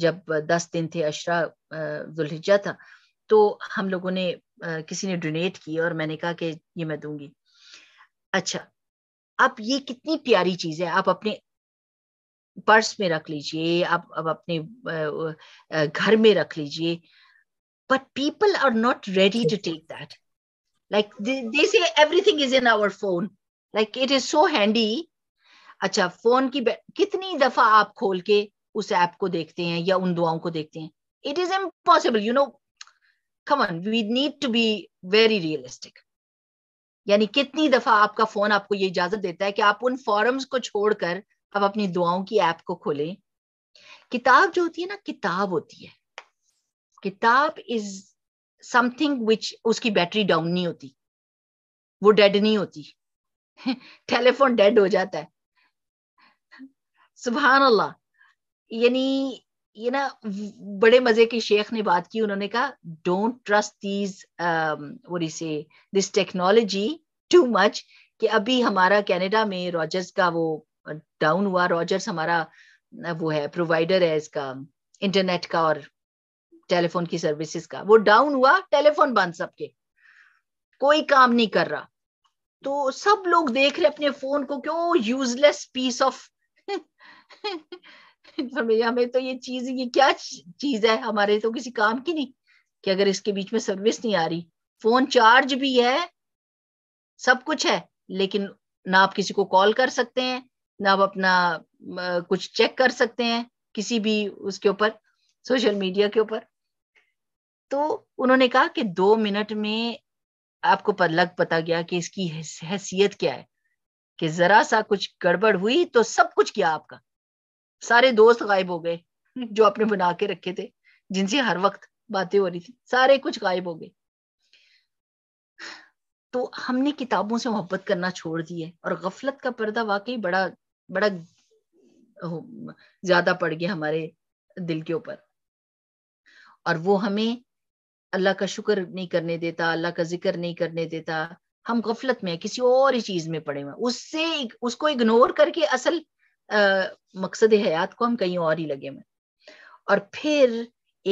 जब दस दिन थे अशरा दुलहिजा था तो हम लोगों ने किसी ने डोनेट किया और मैंने कहा कि ये मैं दूंगी अच्छा अब ये कितनी प्यारी चीज है आप अपने पर्स में रख लीजिए आप अब अपने घर में रख लीजिए but people are not ready to take that like they say everything is in our phone like it is so handy अच्छा फोन की कितनी दफा आप खोल के उस ऐप को देखते हैं या उन दुआओं को देखते हैं it is impossible you know come on we need to be very realistic यानी कितनी दफा आपका फोन आपको ये इजाजत देता है कि आप उन फॉरम्स को छोड़कर अब अपनी दुआओं की ऐप को खोलें किताब जो होती है ना किताब होती है किताब इज समथिंग विच उसकी बैटरी डाउन नहीं होती वो डेड नहीं होती टेलीफोन डेड हो जाता है सुबहान अल्लाह यानी ये ना बड़े मजे के शेख ने बात की उन्होंने कहा डोंट ट्रस्ट दीज वो से दिस टेक्नोलॉजी टू मच कि अभी हमारा कनाडा में रॉजर्स का वो डाउन हुआ रॉजर्स हमारा वो है प्रोवाइडर है इसका इंटरनेट का और टेलीफोन की सर्विसेज का वो डाउन हुआ टेलीफोन बंद सबके कोई काम नहीं कर रहा तो सब लोग देख रहे अपने फोन को क्यों यूजलेस पीस ऑफ हमें तो ये चीज ये क्या चीज है हमारे तो किसी काम की नहीं कि अगर इसके बीच में सर्विस नहीं आ रही फोन चार्ज भी है सब कुछ है लेकिन ना आप किसी को कॉल कर सकते हैं आप अपना कुछ चेक कर सकते हैं किसी भी उसके ऊपर सोशल मीडिया के ऊपर तो उन्होंने कहा कि दो मिनट में आपको लग पता गया कि इसकी हैसियत क्या है कि जरा सा कुछ गड़बड़ हुई तो सब कुछ किया आपका सारे दोस्त गायब हो गए जो आपने बना के रखे थे जिनसे हर वक्त बातें हो रही थी सारे कुछ गायब हो गए तो हमने किताबों से मोहब्बत करना छोड़ दी है और गफलत का पर्दा वाकई बड़ा बड़ा ज्यादा पड़ गया हमारे दिल के ऊपर और वो हमें अल्लाह का शुक्र नहीं करने देता अल्लाह का जिक्र नहीं करने देता हम गफलत में है किसी और ही चीज में पड़े हुए उससे उसको इग्नोर करके असल आ, मकसद हयात को हम कहीं और ही लगे हुए और फिर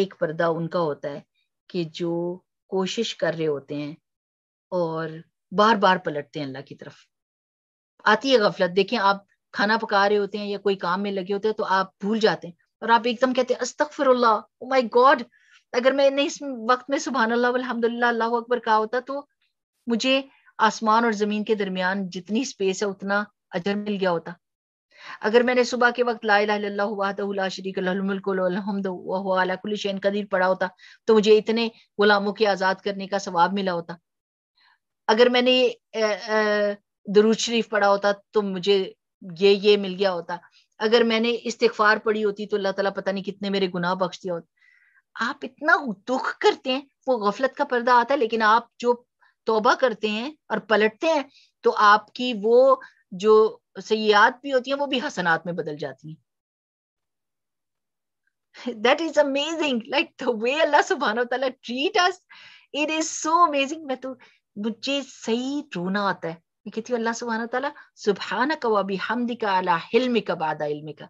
एक पर्दा उनका होता है कि जो कोशिश कर रहे होते हैं और बार बार पलटते हैं अल्लाह की तरफ आती है गफलत देखें आप खाना पका रहे होते हैं या कोई काम में लगे होते हैं तो आप भूल जाते हैं और आप एकदम कहते हैं अस्तक फिर माई गॉड अगर मैंने इस वक्त में सुबह अल्लाह अकबर कहा होता तो मुझे आसमान और जमीन के दरमियान जितनी स्पेस है उतना अजर मिल गया होता अगर मैंने सुबह के वक्त ला कदीर पढ़ा होता तो मुझे इतने गुलामों के आजाद करने का सवाब मिला होता अगर मैंने दरूद शरीफ पढ़ा होता तो मुझे ये ये मिल गया होता अगर मैंने इस्तेफार पढ़ी होती तो अल्लाह ताला पता नहीं कितने मेरे गुनाह बख्श दिया होते आप इतना दुख करते हैं वो गफलत का पर्दा आता है लेकिन आप जो तोबा करते हैं और पलटते हैं तो आपकी वो जो सयाद भी होती है वो भी हसनात में बदल जाती है that is amazing like the way Allah सुबहान treat us it is so amazing मैं तो मुझे सही रोना आता है कहती हूँ अल्लाह सुबहाना तला सुबहाना का वबी हमद अला हिल्म का बादा इल्म का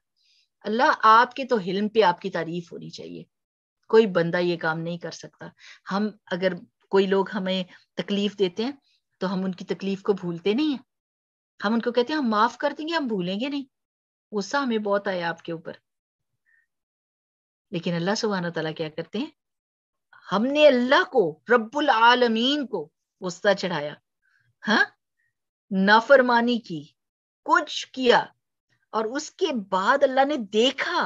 अल्लाह आपके तो हिल्म पे आपकी तारीफ होनी चाहिए कोई बंदा ये काम नहीं कर सकता हम अगर कोई लोग हमें तकलीफ देते हैं तो हम उनकी तकलीफ को भूलते नहीं है हम उनको कहते हैं हम माफ कर देंगे हम भूलेंगे नहीं गुस्सा हमें बहुत आया आपके ऊपर लेकिन अल्लाह सुबहाना तला क्या करते हैं हमने अल्लाह को रब्बुल आलमीन को गुस्सा चढ़ाया हाँ नाफरमानी की कुछ किया और उसके बाद अल्लाह ने देखा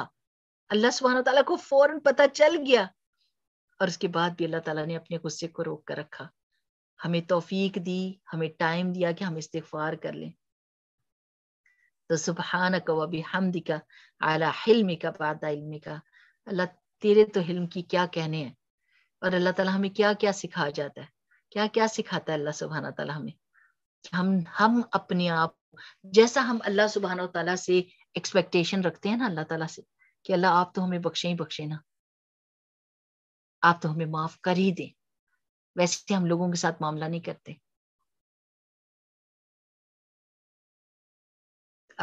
अल्लाह सुबहाना तला को फौरन पता चल गया और उसके बाद भी अल्लाह ताला ने अपने गुस्से को रोक कर रखा हमें तोफीक दी हमें टाइम दिया कि हम इस्तफार कर लें तो सुबहान का वबी हमदिका आला हिल्म का बाद का अल्लाह तेरे तो हिल्म की क्या कहने हैं और अल्लाह ताला हमें क्या क्या सिखा जाता है क्या क्या सिखाता है अल्लाह सुबहाना तला हमें हम हम अपने आप जैसा हम अल्लाह सुबहान तला से एक्सपेक्टेशन रखते हैं ना अल्लाह तला से कि अल्लाह आप तो हमें बख्शे ही बख्शे ना आप तो हमें माफ कर ही दें वैसे हम लोगों के साथ मामला नहीं करते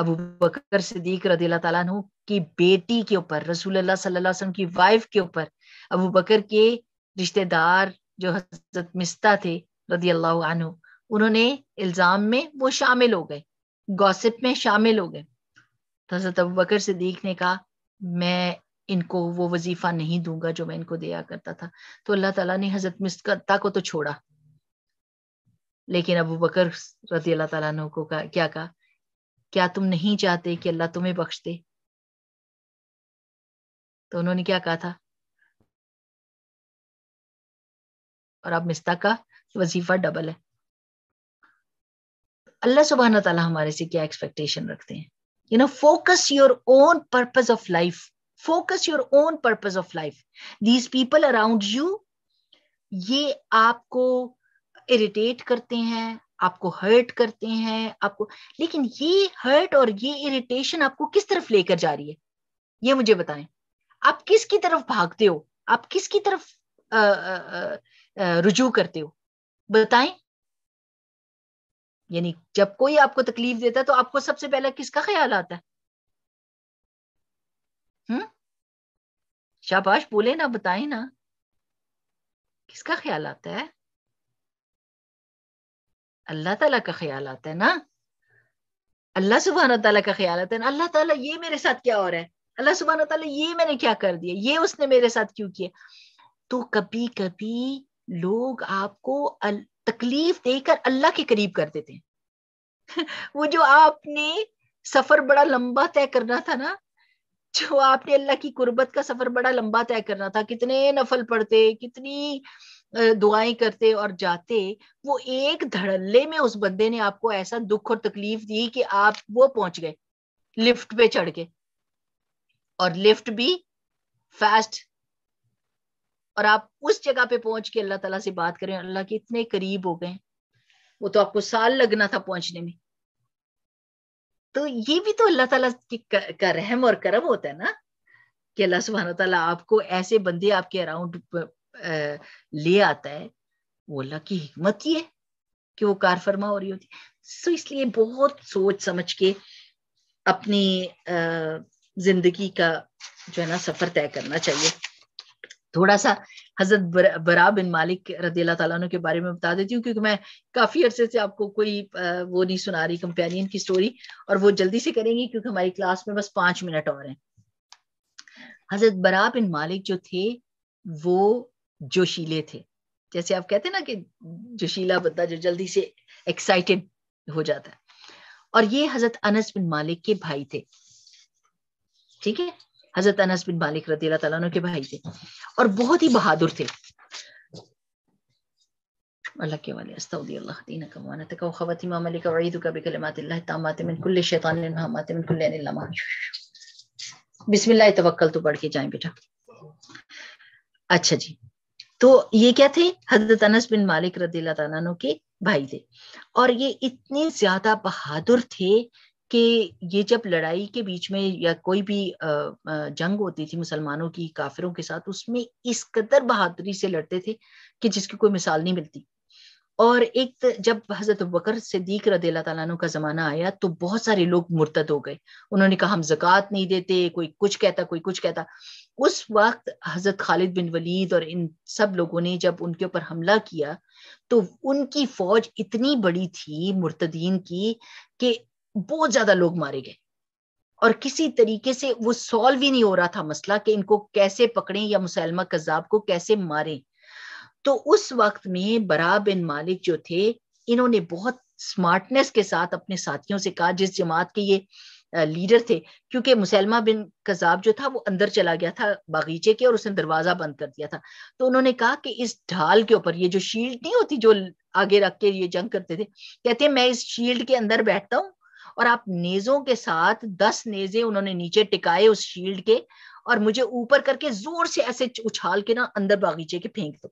अबू बकर सिद्दीक रदी तु की बेटी के ऊपर रसूल अल्लाह वसल्लम की वाइफ के ऊपर अबू बकर के रिश्तेदार जो हजरत मिस्ता थे रदी अल्लाह उन्होंने इल्जाम में वो शामिल हो गए गॉसिप में शामिल हो गए तो हजरत अबू बकर सिद्दीक ने कहा मैं इनको वो वजीफा नहीं दूंगा जो मैं इनको दिया करता था तो अल्लाह ताला ने हजरत मिस्कता को तो छोड़ा लेकिन अबू बकर रजी अल्लाह तला को का, क्या कहा क्या तुम नहीं चाहते कि अल्लाह तुम्हें बख्श दे तो उन्होंने क्या कहा था और अब मिस्ता का वजीफा डबल है अल्लाह सुबहाना तला हमारे से क्या एक्सपेक्टेशन रखते हैं you know focus your own purpose of life focus your own purpose of life these people around you ये आपको इरिटेट करते हैं आपको हर्ट करते हैं आपको लेकिन ये हर्ट और ये इरिटेशन आपको किस तरफ लेकर जा रही है ये मुझे बताएं आप किसकी तरफ भागते हो आप किसकी तरफ आ, रुजू करते हो बताएं यानी जब कोई आपको तकलीफ देता है तो आपको सबसे पहले किसका ख्याल आता है हम्म शाबाश बोले ना बताए ना किसका ख्याल आता है अल्लाह ताला का ख्याल आता है ना अल्लाह सुबहाना तला का ख्याल आता है ना अल्लाह ताला ये मेरे साथ क्या हो रहा है अल्लाह सुबहाना तला ये मैंने क्या कर दिया ये उसने मेरे साथ क्यों किया तो कभी कभी लोग आपको तकलीफ देकर अल्लाह के करीब कर देते हैं वो जो आपने सफर बड़ा लंबा तय करना था ना जो आपने अल्लाह की कुर्बत का सफर बड़ा लंबा तय करना था कितने नफल पढ़ते कितनी दुआएं करते और जाते वो एक धड़ल्ले में उस बंदे ने आपको ऐसा दुख और तकलीफ दी कि आप वो पहुंच गए लिफ्ट पे चढ़ के और लिफ्ट भी फास्ट और आप उस जगह पे पहुंच के अल्लाह तला से बात करें अल्लाह के इतने करीब हो गए वो तो आपको साल लगना था पहुंचने में तो ये भी तो अल्लाह तला की का रहम और करम होता है ना कि अल्लाह सुबहान तला आपको ऐसे बंदे आपके अराउंड ले आता है वो अल्लाह की हिकमत ही है कि वो कार फरमा हो रही होती सो इसलिए बहुत सोच समझ के अपनी जिंदगी का जो है ना सफर तय करना चाहिए थोड़ा सा हजरत बरा बिन मालिक रदी अल्लाह के बारे में बता देती हूँ क्योंकि मैं काफ़ी अरसे से आपको कोई वो नहीं सुना रही कंपेनियन की स्टोरी और वो जल्दी से करेंगी क्योंकि हमारी क्लास में बस पांच मिनट और हैं हजरत बरा बिन मालिक जो थे वो जोशीले थे जैसे आप कहते ना कि जोशीला बंदा जो जल्दी से एक्साइटेड हो जाता है और ये हजरत अनस बिन मालिक के भाई थे ठीक है हजरत अनस बिन मालिक रती तला के भाई थे और बहुत ही बहादुर थे अल्लाह के वाले अस्तौदील्लाह दीन कमाना तक खवती मामलिक वईद का बिकलमात तामात मिन कुल्ले शैतान हमात मिन कुल्ले लमा बिस्मिल्लाह तवक्कल तो पढ़ के जाए बेटा अच्छा जी तो ये क्या थे हजरत अनस बिन मालिक रदीला के भाई थे और ये इतने ज्यादा बहादुर थे कि ये जब लड़ाई के बीच में या कोई भी जंग होती थी मुसलमानों की काफिरों के साथ उसमें इस कदर बहादुरी से लड़ते थे कि जिसकी कोई मिसाल नहीं मिलती और एक जब हजरत बकर सिद्दीक रदी तु का जमाना आया तो बहुत सारे लोग मुर्तद हो गए उन्होंने कहा हम जक़ात नहीं देते कोई कुछ कहता कोई कुछ कहता उस वक्त हजरत खालिद बिन वलीद और इन सब लोगों ने जब उनके ऊपर हमला किया तो उनकी फौज इतनी बड़ी थी मुर्तदीन की कि बहुत ज्यादा लोग मारे गए और किसी तरीके से वो सॉल्व ही नहीं हो रहा था मसला कि इनको कैसे पकड़े या मुसलमा कजाब को कैसे मारे तो उस वक्त में बरा बिन मालिक जो थे इन्होंने बहुत स्मार्टनेस के साथ अपने साथियों से कहा जिस जमात के ये लीडर थे क्योंकि मुसलमा बिन कजाब जो था वो अंदर चला गया था बागीचे के और उसने दरवाजा बंद कर दिया था तो उन्होंने कहा कि इस ढाल के ऊपर ये जो शील्ड नहीं होती जो आगे रख के ये जंग करते थे कहते हैं मैं इस शील्ड के अंदर बैठता हूँ और आप नेजों के साथ दस नेजे उन्होंने नीचे टिकाए उस शील्ड के और मुझे ऊपर करके जोर से ऐसे उछाल के ना अंदर बागीचे के फेंक दो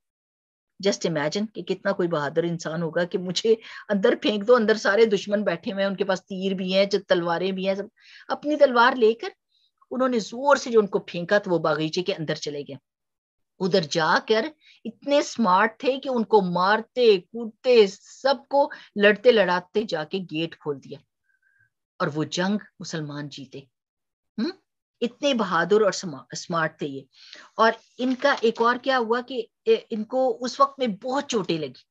जस्ट इमेजिन कि कितना कोई बहादुर इंसान होगा कि मुझे अंदर फेंक दो अंदर सारे दुश्मन बैठे हुए हैं उनके पास तीर भी हैं तलवारें भी हैं सब अपनी तलवार लेकर उन्होंने जोर से जो उनको फेंका तो वो बागीचे के अंदर चले गए उधर जाकर इतने स्मार्ट थे कि उनको मारते कूदते सबको लड़ते लड़ाते जाके गेट खोल दिया और वो जंग मुसलमान जीते हम्म इतने बहादुर और स्मार्ट थे ये और इनका एक और क्या हुआ कि इनको उस वक्त में बहुत चोटें लगी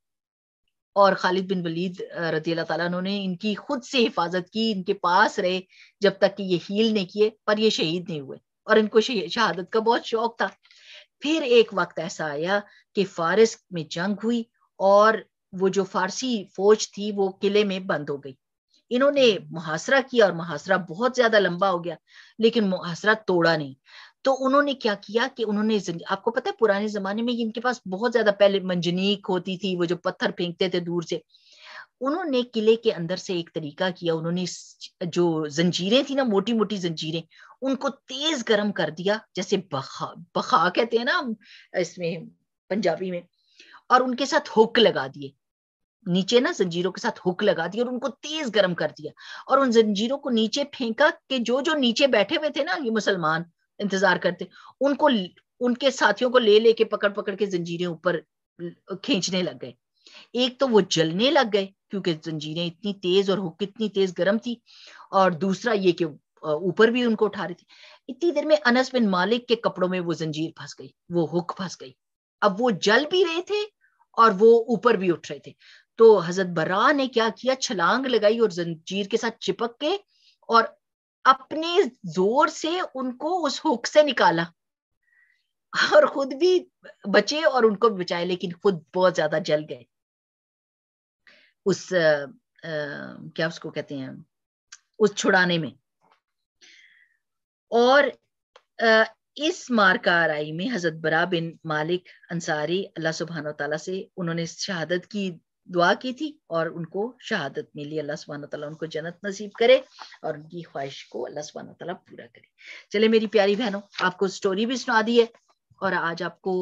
और खालिद बिन वलीद रजी तला ने इनकी खुद से हिफाजत की इनके पास रहे जब तक कि ये हील नहीं किए पर ये शहीद नहीं हुए और इनको शहादत का बहुत शौक था फिर एक वक्त ऐसा आया कि फारस में जंग हुई और वो जो फारसी फौज थी वो किले में बंद हो गई इन्होंने मुहासरा किया और मुहासरा बहुत ज्यादा लंबा हो गया लेकिन मुहासरा तोड़ा नहीं तो उन्होंने क्या किया कि उन्होंने आपको पता है पुराने जमाने में इनके पास बहुत ज्यादा पहले मंजनीक होती थी वो जो पत्थर फेंकते थे दूर से उन्होंने किले के अंदर से एक तरीका किया उन्होंने जो जंजीरें थी ना मोटी मोटी जंजीरें उनको तेज गर्म कर दिया जैसे बखा बखा कहते हैं ना इसमें पंजाबी में और उनके साथ हुक लगा दिए नीचे ना जंजीरों के साथ हुक लगा दी और उनको तेज गर्म कर दिया और उन जंजीरों को नीचे फेंका कि जो जो नीचे बैठे हुए थे ना ये मुसलमान इंतजार करते उनको उनके साथियों को ले लेके पकड़ पकड़ के जंजीरें ऊपर खींचने लग गए एक तो वो जलने लग गए क्योंकि जंजीरें इतनी तेज और हुक इतनी तेज गर्म थी और दूसरा ये कि ऊपर भी उनको उठा रही थी इतनी देर में अनस बिन मालिक के कपड़ों में वो जंजीर फंस गई वो हुक फंस गई अब वो जल भी रहे थे और वो ऊपर भी उठ रहे थे तो हजरत बरा ने क्या किया छलांग लगाई और जंजीर के साथ चिपक के और अपने जोर से उनको उस हुक से निकाला और खुद भी बचे और उनको भी बचाए लेकिन खुद बहुत ज्यादा जल गए उस आ, आ, क्या उसको कहते हैं उस छुड़ाने में और आ, इस मारकाराई में हजरत बरा बिन मालिक अंसारी अल्लाह सुबहान तला से उन्होंने शहादत की दुआ की थी और उनको शहादत मिली अल्लाह सुबहाना तला उनको जन्नत नसीब करे और उनकी ख्वाहिश को अल्लाह सुबहाना तला पूरा करे चले मेरी प्यारी बहनों आपको स्टोरी भी सुना दी है और आज आपको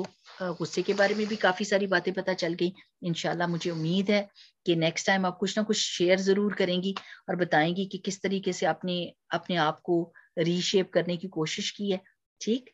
गुस्से के बारे में भी काफी सारी बातें पता चल गई इनशाला मुझे उम्मीद है कि नेक्स्ट टाइम आप कुछ ना कुछ शेयर जरूर करेंगी और बताएंगी कि किस तरीके से आपने अपने आप को रीशेप करने की कोशिश की है ठीक